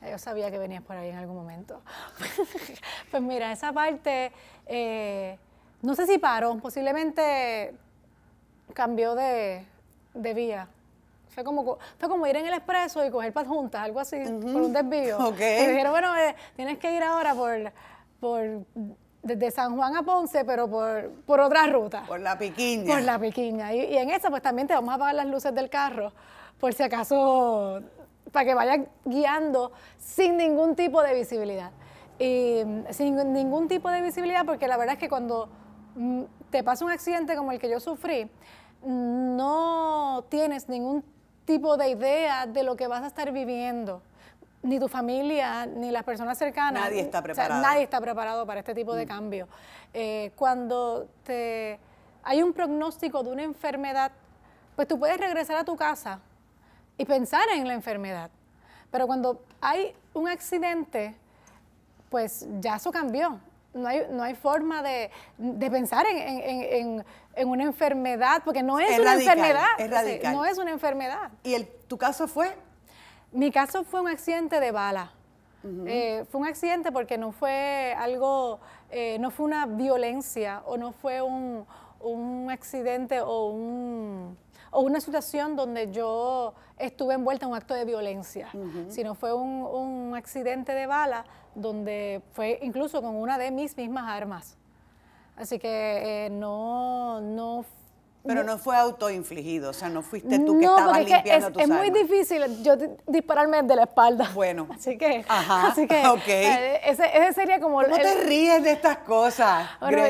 Yo sabía que venías por ahí en algún momento. *laughs* pues mira, esa parte, eh, no sé si paró, posiblemente cambió de, vía. Fue como, como ir en el expreso y coger pas juntas, algo así, por un desvío. *laughs* Ok. dijeron, bueno, eh, tienes que ir ahora por, por desde San Juan a Ponce, pero por, por otra ruta. Por la piquiña. Por la piquiña. Y, en esa, pues también te vamos a pagar las luces del carro, por si acaso para que vayas guiando sin ningún tipo de visibilidad. Y mm, sin ningún tipo de visibilidad, porque la verdad es que cuando mm, te pasa un accidente como el que yo sufrí, no tienes ningún tipo de idea de lo que vas a estar viviendo. Ni tu familia, ni las personas cercanas. Nadie está preparado. nadie está preparado para este tipo de mm. cambio. Eh, cuando te, hay un pronóstico de una enfermedad, pues tú puedes regresar a tu casa, y pensar en la enfermedad. Pero cuando hay un accidente, pues ya eso cambió. No hay, no hay forma de, pensar en, una enfermedad, porque no es, una enfermedad. No es una enfermedad. ¿Y el, tu caso fue? Mi caso fue un accidente de bala. Eh, fue un accidente porque no fue algo, eh, no fue una violencia o no fue un accidente o un, o una situación donde yo estuve envuelta en un acto de violencia, sino fue un, accidente de bala donde fue incluso con una de mis mismas armas. Así que eh, no, no pero no fue autoinfligido, o sea, no fuiste tú que estabas limpiando es, porque es muy difícil yo dispararme de la espalda. Bueno. *laughs* Así que, Ajá, así que okay. Eh, ese, ese, sería como... ¿Cómo te ríes de estas cosas, bueno,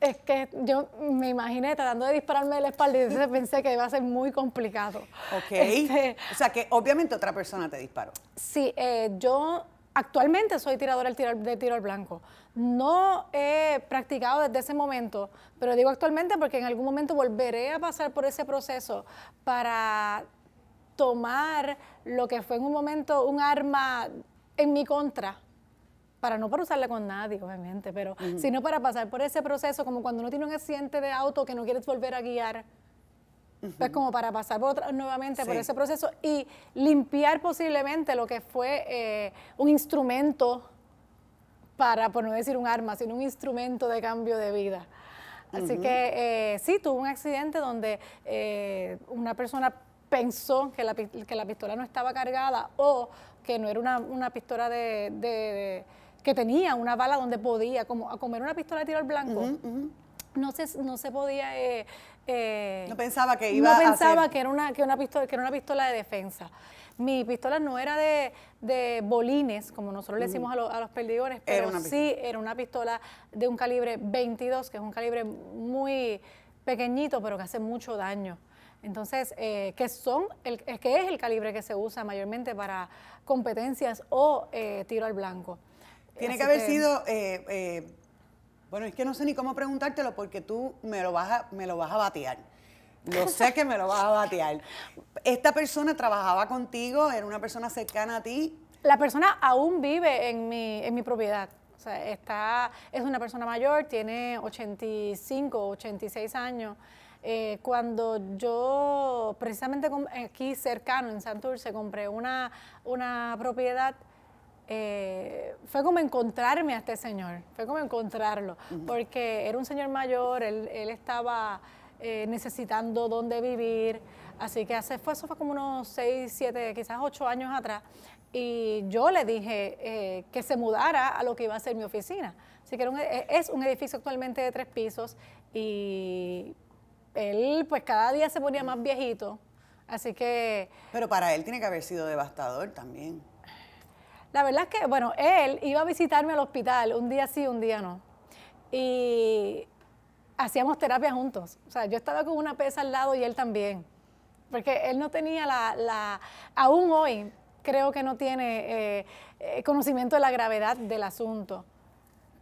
es que yo me imaginé tratando de dispararme de la espalda y entonces pensé que iba a ser muy complicado. Ok. Este, o sea que obviamente otra persona te disparó. Sí, eh, yo actualmente soy tiradora de tiro al blanco. No he practicado desde ese momento, pero digo actualmente porque en algún momento volveré a pasar por ese proceso para tomar lo que fue en un momento un arma en mi contra para no para usarla con nadie, obviamente, pero sino para pasar por ese proceso, como cuando uno tiene un accidente de auto que no quieres volver a guiar. es pues como para pasar por nuevamente por ese proceso y limpiar posiblemente lo que fue eh, un instrumento para, por no decir un arma, sino un instrumento de cambio de vida. Así que eh, sí, tuvo un accidente donde eh, una persona pensó que la, que la, pistola no estaba cargada o que no era una, pistola de que tenía una bala donde podía, como a comer una pistola de tiro al blanco. No se, no se podía eh, eh, no pensaba que iba no pensaba que era una que una pistola que era una pistola de defensa mi pistola no era de, bolines como nosotros le decimos a, a, los perdigones pero sí era una pistola de un calibre 22 que es un calibre muy pequeñito pero que hace mucho daño entonces, eh, que son el, que es el calibre que se usa mayormente para competencias o eh, tiro al blanco. Tiene que haber sido, eh, eh, bueno, es que no sé ni cómo preguntártelo porque tú me lo vas a, me lo vas a batear. Yo sé que me lo vas a batear. Esta persona trabajaba contigo, era una persona cercana a ti. La persona aún vive en mi, en mi propiedad. O sea, está, es una persona mayor, tiene 85, 86 años. Eh, cuando yo, precisamente aquí cercano, en Santurce, compré una, una propiedad, eh, fue como encontrarme a este señor, fue como encontrarlo, porque era un señor mayor, él, estaba eh, necesitando dónde vivir, así que hace eso fue como unos 6, 7, quizás 8 años atrás, y yo le dije eh, que se mudara a lo que iba a ser mi oficina. Así que e, es un edificio actualmente de tres pisos y él pues cada día se ponía más viejito, así que... Pero para él tiene que haber sido devastador también. La verdad es que, bueno, él iba a visitarme al hospital un día sí, un día no. Y hacíamos terapia juntos. O sea, yo estaba con una pesa al lado y él también. Porque él no tenía la, la aún hoy creo que no tiene eh, eh, conocimiento de la gravedad del asunto.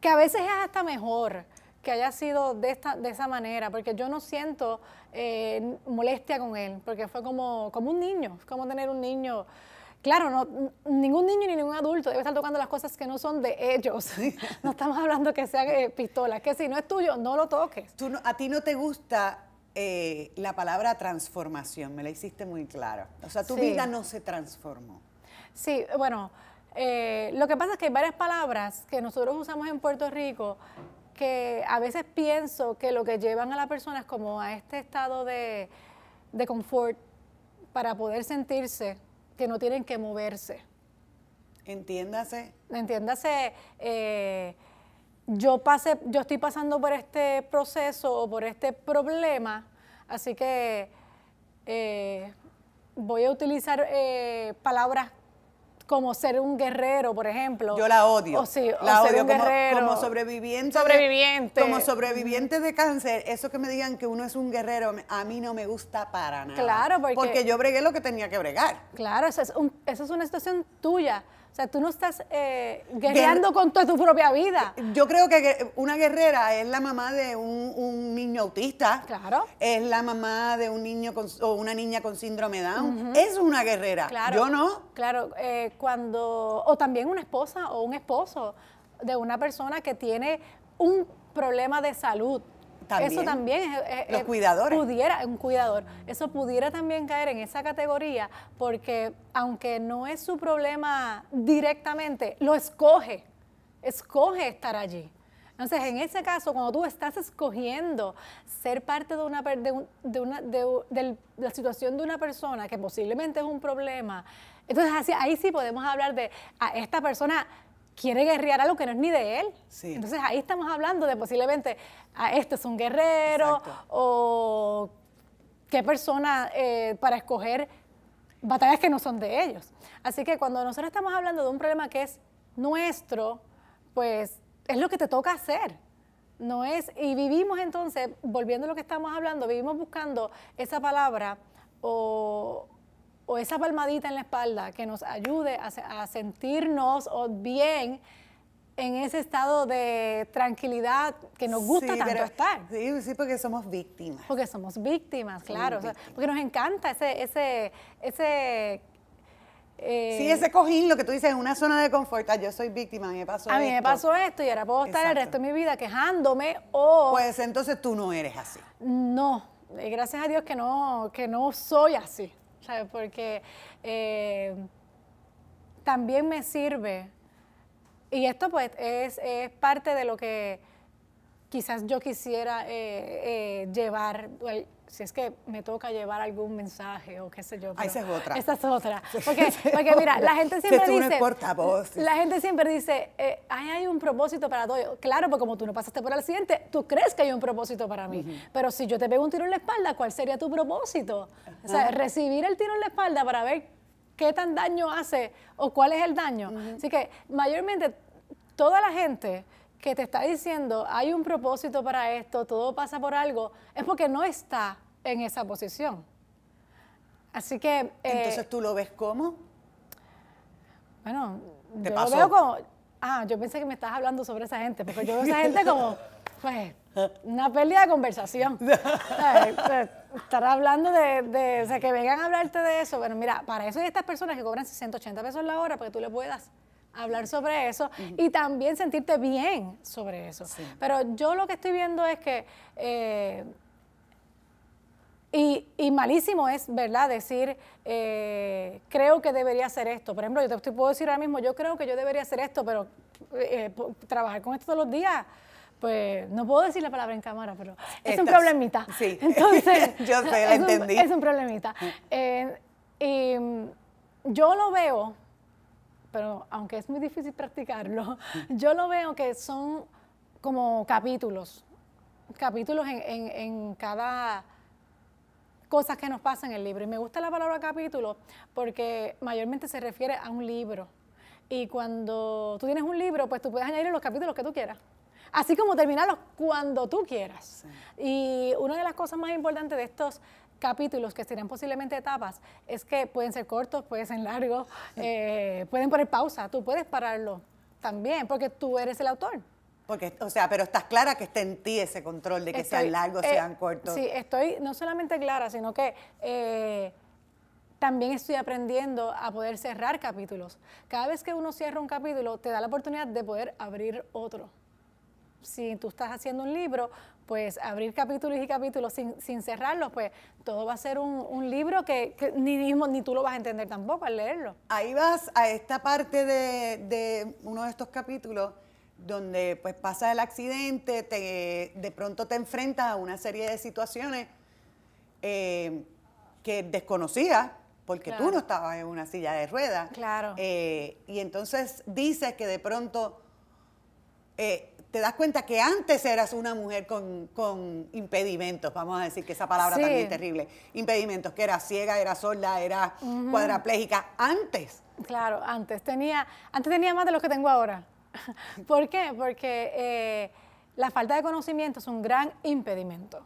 Que a veces es hasta mejor que haya sido de, esta, de esa manera, porque yo no siento eh, molestia con él, porque fue como, como un niño, como tener un niño Claro, no, ningún niño ni ningún adulto debe estar tocando las cosas que no son de ellos. *laughs* no estamos hablando que sean eh, pistolas, que si no es tuyo, no lo toques. Tú a ti no te gusta eh, la palabra transformación, me la hiciste muy clara. O sea, tu vida no se transformó. Sí, bueno, eh, lo que pasa es que hay varias palabras que nosotros usamos en Puerto Rico que a veces pienso que lo que llevan a la persona es como a este estado de, de confort para poder sentirse que no tienen que moverse. Entiéndase. Entiéndase. Eh, yo, pasé, yo estoy pasando por este proceso o por este problema, así que eh, voy a utilizar eh, palabras como ser un guerrero, por ejemplo. Yo la odio. la ser como, guerrero. como sobreviviente. Sobreviviente. De, como sobreviviente de cáncer, eso que me digan que uno es un guerrero, a mí no me gusta para nada. Claro, porque... Porque yo bregué lo que tenía que bregar. Claro, esa es, es una situación tuya. O sea, tú no estás eh, guerreando con toda tu propia vida. Yo creo que una guerrera es la mamá de un, niño autista. Claro. Es la mamá de un niño con, o una niña con síndrome Down. Es una guerrera. Claro. Yo no. Claro. Eh, cuando o también una esposa o un esposo de una persona que tiene un problema de salud eso también es, eh, los eh, cuidadores. Pudiera, un cuidador, eso pudiera también caer en esa categoría porque aunque no es su problema directamente, lo escoge, escoge estar allí. Entonces, en ese caso, cuando tú estás escogiendo ser parte de una, de, de, una la situación de una persona que posiblemente es un problema, entonces así, ahí sí podemos hablar de a ah, esta persona quiere guerrear algo que no es ni de él. Entonces ahí estamos hablando de posiblemente, a ah, este es un guerrero o qué persona eh, para escoger batallas que no son de ellos. Así que cuando nosotros estamos hablando de un problema que es nuestro, pues es lo que te toca hacer. No es, y vivimos entonces, volviendo a lo que estamos hablando, vivimos buscando esa palabra o, o esa palmadita en la espalda que nos ayude a, sentirnos bien en ese estado de tranquilidad que nos gusta tanto estar. Sí, porque somos víctimas. Porque somos víctimas, claro. porque nos encanta ese, ese, ese eh, sí, ese cojín, lo que tú dices, es una zona de confort. Ah, yo soy víctima, me pasó A mí me pasó esto y ahora puedo estar el resto de mi vida quejándome o... Pues entonces tú no eres así. No, eh, gracias a Dios que no, que no soy así. Porque eh, también me sirve, y esto pues es, parte de lo que quizás yo quisiera eh, eh, llevar si es que me toca llevar algún mensaje o qué sé yo. Ah, pero esa es otra. Esa es otra. Porque, porque mira, la gente *laughs* siempre que tú dice... portavoz. La gente siempre dice, eh, hay un propósito para todo. Claro, porque como tú no pasaste por el accidente, tú crees que hay un propósito para mí. Pero si yo te pego un tiro en la espalda, ¿cuál sería tu propósito? O sea, recibir el tiro en la espalda para ver qué tan daño hace o cuál es el daño. Así que mayormente toda la gente que te está diciendo, hay un propósito para esto, todo pasa por algo, es porque no está en esa posición. Así que... Eh, Entonces tú lo ves como... Bueno, yo lo veo como... Ah, yo pensé que me estabas hablando sobre esa gente, porque yo veo esa gente como, pues, una pérdida de conversación. *laughs* Pues, estar hablando de, o sea, que vengan a hablarte de eso. Bueno, mira, para eso hay estas personas que cobran 680 pesos la hora, para que tú le puedas hablar sobre eso y también sentirte bien sobre eso. Pero yo lo que estoy viendo es que, eh, y, malísimo es, ¿verdad? Decir, eh, creo que debería hacer esto. Por ejemplo, yo te, puedo decir ahora mismo, yo creo que yo debería hacer esto, pero eh, trabajar con esto todos los días pues no puedo decir la palabra en cámara, pero es un problemita. Sí, *laughs* entonces *laughs* yo sé, la entendí. es un problemita. y mm, yo lo veo pero aunque es muy difícil *laughs* practicarlo, yo lo veo que son como capítulos, capítulos en, cada cosa que nos pasa en el libro. Y me gusta la palabra capítulo porque mayormente se refiere a un libro. Y cuando tú tienes un libro, pues tú puedes añadir los capítulos que tú quieras. Así como terminarlos cuando tú quieras. Y una de las cosas más importantes de estos capítulos que serían posiblemente etapas, es que pueden ser cortos, pueden ser largos, eh, pueden poner pausa, tú puedes pararlo también, porque tú eres el autor. Porque, o sea, pero estás clara que está en ti ese control de que sean largos, eh, sean cortos. Sí, estoy no solamente clara, sino que eh, también estoy aprendiendo a poder cerrar capítulos. Cada vez que uno cierra un capítulo, te da la oportunidad de poder abrir otro si tú estás haciendo un libro, pues abrir capítulos y capítulos sin, cerrarlos, pues todo va a ser un, libro que, ni ni tú lo vas a entender tampoco al leerlo. Ahí vas a esta parte de, uno de estos capítulos donde pues pasa el accidente, de pronto te enfrentas a una serie de situaciones eh, que desconocías, porque tú no estabas en una silla de ruedas. Claro. Eh, y entonces dices que de pronto eh, te das cuenta que antes eras una mujer con, impedimentos, vamos a decir que esa palabra también es terrible, impedimentos, que era ciega, era sola, era cuadraplégica, antes. Claro, antes tenía, antes tenía más de lo que tengo ahora. *laughs* ¿Por qué? Porque eh, la falta de conocimiento es un gran impedimento.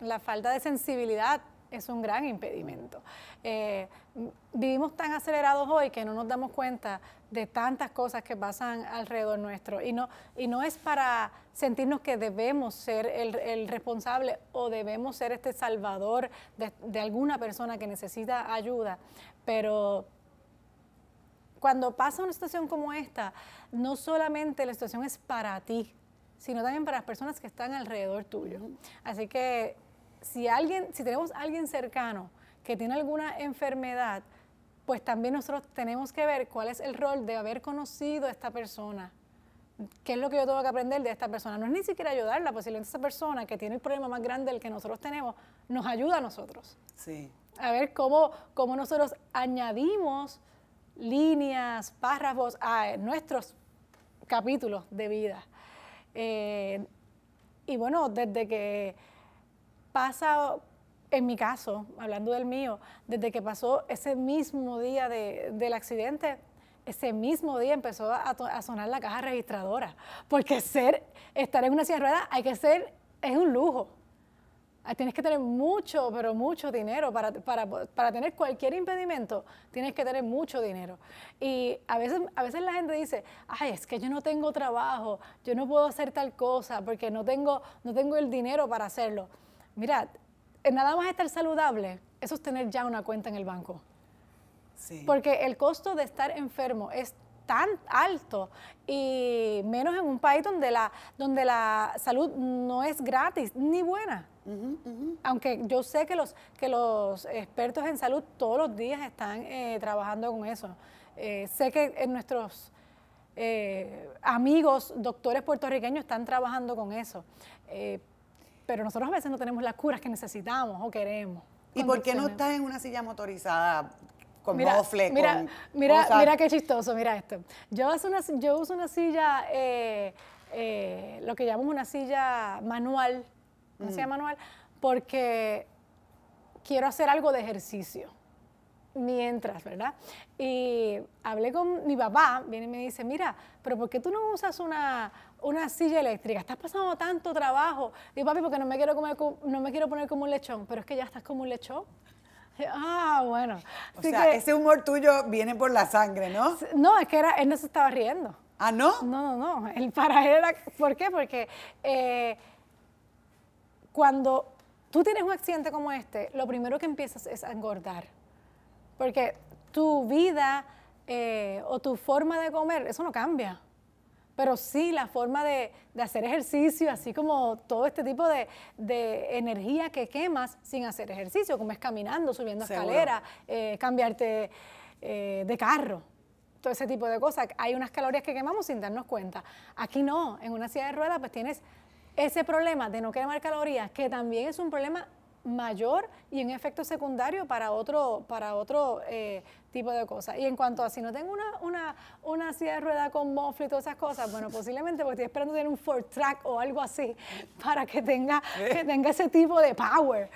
La falta de sensibilidad es un gran impedimento. Eh, vivimos tan acelerados hoy que no nos damos cuenta de tantas cosas que pasan alrededor nuestro. Y no, y no es para sentirnos que debemos ser el, responsable o debemos ser este salvador de, de alguna persona que necesita ayuda, pero cuando pasa una situación como esta, no solamente la situación es para ti, sino también para las personas que están alrededor tuyo. Así que si alguien, si tenemos alguien cercano que tiene alguna enfermedad, pues también nosotros tenemos que ver cuál es el rol de haber conocido a esta persona. ¿Qué es lo que yo tengo que aprender de esta persona? No es ni siquiera ayudarla, posiblemente pues esa persona que tiene el problema más grande del que nosotros tenemos, nos ayuda a nosotros. Sí. A ver cómo, cómo nosotros añadimos líneas, párrafos a nuestros capítulos de vida. Eh, y bueno, desde que pasa, en mi caso, hablando del mío, desde que pasó ese mismo día del accidente, ese mismo día empezó a, sonar la caja registradora, porque ser, estar en una silla de ruedas hay que ser, es un lujo. Tienes que tener mucho, pero mucho dinero para, tener cualquier impedimento, tienes que tener mucho dinero. Y a veces, a veces la gente dice, ay, es que yo no tengo trabajo, yo no puedo hacer tal cosa porque no tengo, no tengo el dinero para hacerlo Mira, nada más estar saludable, es tener ya una cuenta en el banco. Porque el costo de estar enfermo es tan alto y menos en un país donde la, donde la salud no es gratis ni buena. Aunque yo sé que los, que los expertos en salud todos los días están eh, trabajando con eso. Eh, sé que en nuestros eh, amigos doctores puertorriqueños están trabajando con eso pero nosotros a veces no tenemos las curas que necesitamos o queremos. ¿Y por qué no estás en una silla motorizada con mira, mofle, mira, mira, qué chistoso, mira esto. Yo uso una, yo uso una silla, eh, eh, lo que llamamos una silla manual, una silla mm. manual, porque quiero hacer algo de ejercicio mientras, ¿verdad? Y hablé con mi papá, viene y me dice, mira, pero ¿por qué tú no usas una, una silla eléctrica, estás pasando tanto trabajo. Digo, papi, porque no me quiero, comer, no me quiero poner como un lechón, pero es que ya estás como un lechón. *laughs* Ah, bueno. O sea, ese humor tuyo viene por la sangre, ¿no? No, es que era, él no se estaba riendo. ¿Ah, no? No, no, no. para era. ¿Por qué? Porque eh, cuando tú tienes un accidente como este, lo primero que empiezas es a engordar. Porque tu vida eh, o tu forma de comer, eso no cambia pero sí la forma de, hacer ejercicio, así como todo este tipo de, energía que quemas sin hacer ejercicio, como es caminando, subiendo escaleras, eh, cambiarte eh, de carro, todo ese tipo de cosas. Hay unas calorías que quemamos sin darnos cuenta. Aquí no, en una silla de ruedas pues tienes ese problema de no quemar calorías, que también es un problema mayor y en efecto secundario para otro, para otro eh, tipo de cosas. Y en cuanto a si no tengo una, una, una silla de rueda con mofle y todas esas cosas, bueno, posiblemente porque estoy esperando tener un Ford Track o algo así para que tenga, que tenga ese tipo de power.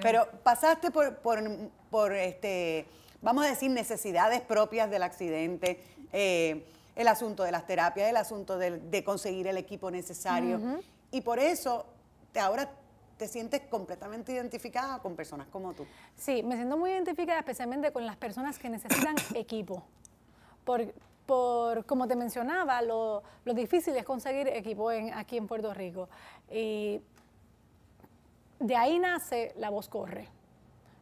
Pero pasaste por, por, por, este, vamos a decir, necesidades propias del accidente eh, el asunto de las terapias, el asunto de, conseguir el equipo necesario. Y por eso te, ahora te sientes completamente identificada con personas como tú. Sí, me siento muy identificada especialmente con las personas que necesitan *coughs* equipo. Por, por, como te mencionaba, lo, lo difícil es conseguir equipo en, aquí en Puerto Rico. Y de ahí nace La Voz Corre.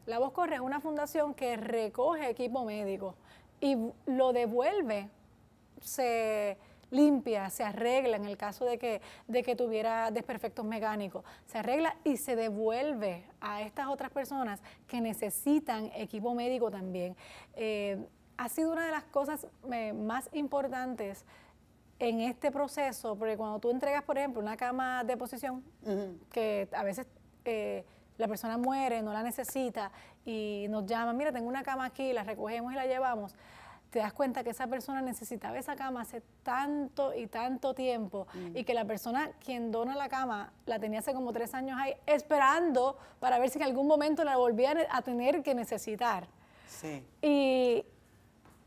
La Voz Corre es una fundación que recoge equipo médico y lo devuelve. Se, limpia, se arregla en el caso de que, de que tuviera desperfectos mecánicos, se arregla y se devuelve a estas otras personas que necesitan equipo médico también. Eh, ha sido una de las cosas eh, más importantes en este proceso, porque cuando tú entregas, por ejemplo, una cama de posición, que a veces... Eh, la persona muere, no la necesita y nos llama, mira, tengo una cama aquí, la recogemos y la llevamos te das cuenta que esa persona necesitaba esa cama hace tanto y tanto tiempo mm. y que la persona quien dona la cama la tenía hace como tres años ahí esperando para ver si en algún momento la volvían a tener que necesitar. Sí. Y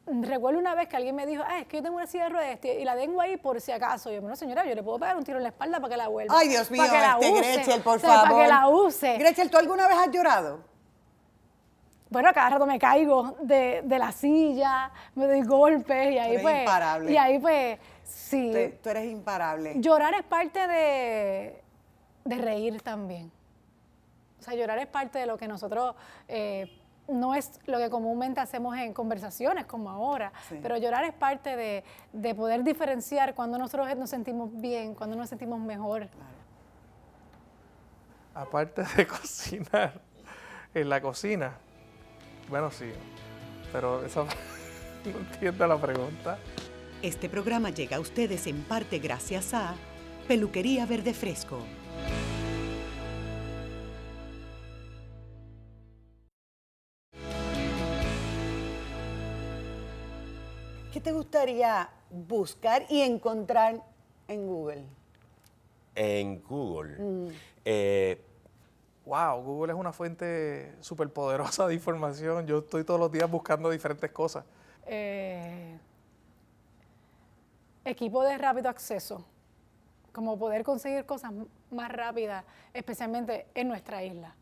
recuerdo una vez que alguien me dijo, ah, es que yo tengo una silla de ruedas este, y la tengo ahí por si acaso. Y yo, bueno, señora, yo le puedo pegar un tiro en la espalda para que la vuelva. Ay, Dios mío, este, para que la use, Gretchen, por favor. Para que la use. ¿tú alguna vez has llorado? bueno, cada rato me caigo de, la silla, me doy golpes y ahí tú eres pues, Imparable. Y ahí pues, sí. Tú, eres imparable. Llorar es parte de, reír también. O sea, llorar es parte de lo que nosotros eh, no es lo que comúnmente hacemos en conversaciones como ahora, pero llorar es parte de, de, poder diferenciar cuando nosotros nos sentimos bien, cuando nos sentimos mejor. Aparte de *laughs* cocinar, en la cocina, bueno, sí, pero eso... *laughs* no entiendo la pregunta. Este programa llega a ustedes en parte gracias a Peluquería Verde Fresco. ¿Qué te gustaría buscar y encontrar en Google? En Google. Mm. Eh, wow, Google es una fuente súper poderosa de información. Yo estoy todos los días buscando diferentes cosas. Eh, equipo de rápido acceso, como poder conseguir cosas más rápidas, especialmente en nuestra isla.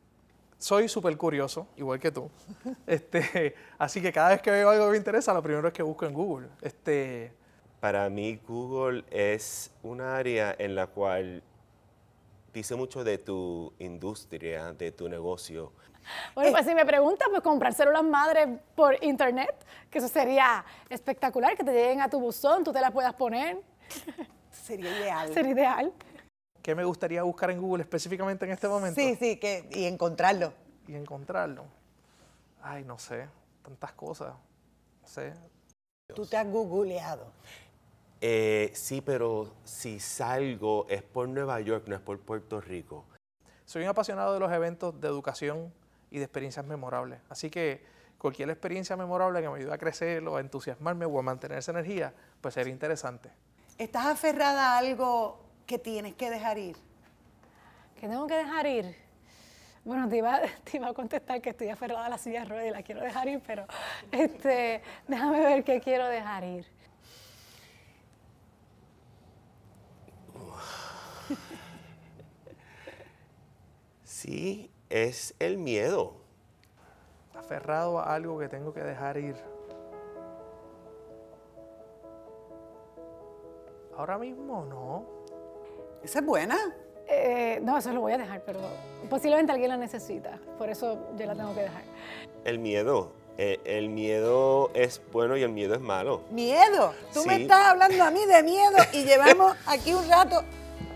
Soy súper curioso, igual que tú. *laughs* Este, así que cada vez que veo algo que me interesa, lo primero es que busco en Google. Este, Para mí Google es un área en la cual dice mucho de tu industria, de tu negocio. Bueno, eh, pues si me preguntas, pues comprar células madre por internet, que eso sería espectacular, que te lleguen a tu buzón, tú te las puedas poner. *laughs* Sería ideal. Sería ideal. ¿Qué me gustaría buscar en Google específicamente en este momento? Sí, sí, que, y encontrarlo. Y encontrarlo. Ay, no sé, tantas cosas. No sé. Tú te has googleado. Eh, sí, pero si salgo es por Nueva York, no es por Puerto Rico. Soy un apasionado de los eventos de educación y de experiencias memorables. Así que cualquier experiencia memorable que me ayude a crecer o a entusiasmarme o a mantener esa energía, pues sería interesante. ¿Estás aferrada a algo que tienes que dejar ir? ¿Qué tengo que dejar ir? Bueno, *laughs* te iba, a contestar que estoy aferrada a la silla de ruedas y la quiero dejar ir, pero este, déjame ver qué quiero dejar ir. Sí, es el miedo. Aferrado a algo que tengo que dejar ir. Ahora mismo no. ¿Esa es buena? Eh, no, eso lo voy a dejar, pero posiblemente alguien la necesita. Por eso yo la tengo que dejar. El miedo. Eh, el miedo es bueno y el miedo es malo. ¿Miedo? Tú me estás hablando a mí de miedo y llevamos aquí un rato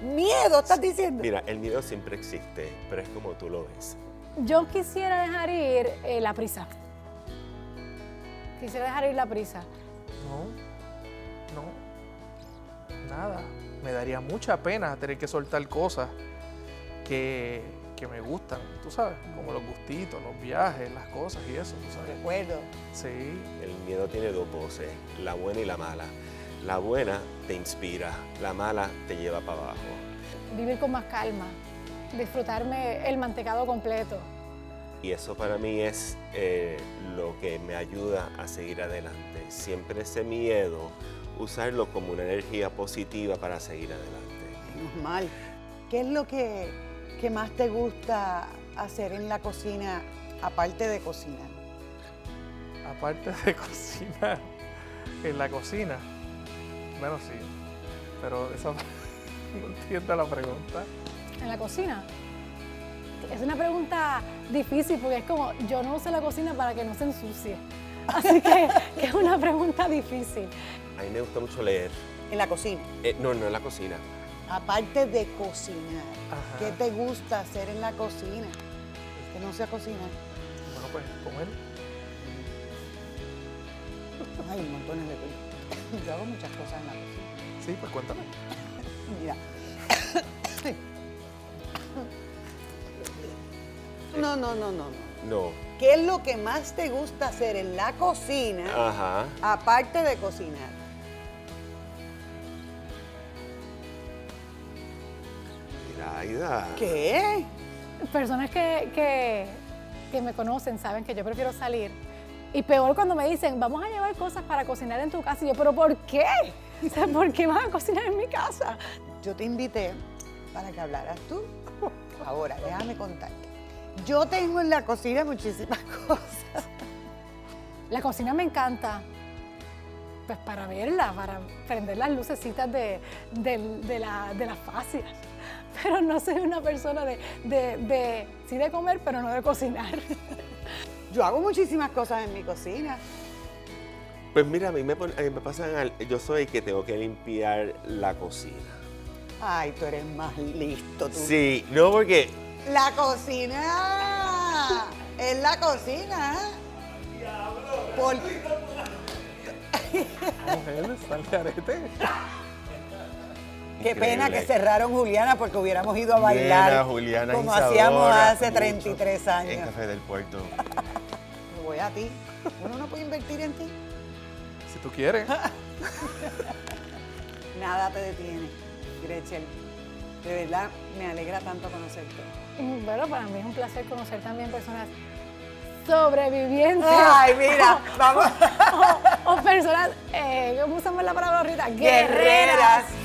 Miedo, estás diciendo. Mira, el miedo siempre existe, pero es como tú lo ves. Yo quisiera dejar ir eh, la prisa. Quisiera dejar ir la prisa. No, no, nada. Me daría mucha pena tener que soltar cosas que, me gustan, tú sabes, como los gustitos, los viajes, las cosas y eso, tú sabes. Recuerdo. Sí. El miedo tiene dos voces, la buena y la mala. La buena te inspira, la mala te lleva para abajo. Vivir con más calma, disfrutarme el mantecado completo. Y eso para mí es eh, lo que me ayuda a seguir adelante. Siempre ese miedo, usarlo como una energía positiva para seguir adelante. Menos mal. ¿Qué es lo que, que más te gusta hacer en la cocina, aparte de cocinar? Aparte de *laughs* cocinar, en la cocina. Bueno, sí, pero eso *laughs* no entiendo la pregunta. ¿En la cocina? Es una pregunta difícil porque es como, yo no uso la cocina para que no se ensucie. *laughs* Así que, es una pregunta difícil. A mí me gusta mucho leer. ¿En la cocina? Eh, no, no en la cocina. Aparte de cocinar, ¿qué te gusta hacer en la cocina? Que no sea cocinar. Bueno, pues comer. Hay montones de cosas. *laughs* Yo hago muchas cosas en la cocina. Sí, pues cuéntame. *laughs* Mira. *coughs* No, no, no, no, no. No. ¿Qué es lo que más te gusta hacer en la cocina? Ajá. Aparte de cocinar. Mira, ¿Qué? Personas que me conocen saben que yo prefiero salir y peor cuando me dicen, vamos a llevar cosas para cocinar en tu casa. Y yo, ¿pero por qué? ¿por qué vas a cocinar en mi casa? Yo te invité para que hablaras tú. Ahora, déjame contarte. Yo tengo en la cocina muchísimas *laughs* cosas. La cocina me encanta. Pues para verla, para prender las lucecitas de, las fascias. Pero no soy una persona de, de, sí de comer, pero no de cocinar. *laughs* Yo hago muchísimas cosas en mi cocina. Pues mira, a mí me, me pasan al, Yo soy que tengo que limpiar la cocina. Ay, tú eres más listo. Tú. Sí, no porque... La cocina. es la cocina. Diablo. Por... *laughs* Mujer, sal carete. Qué pena que cerraron Juliana porque hubiéramos ido a bailar. como hacíamos hace 33 años. En Café del Puerto. *laughs* voy a ti. Uno no puede invertir en ti. Si tú quieres. *laughs* Nada te detiene, Gretchen. De verdad, me alegra tanto conocerte. Mm, bueno, para mí es un placer conocer también personas sobrevivientes. Ay, mira, *laughs* vamos. O, personas, eh, ¿cómo usamos la palabra ahorita? Guerreras.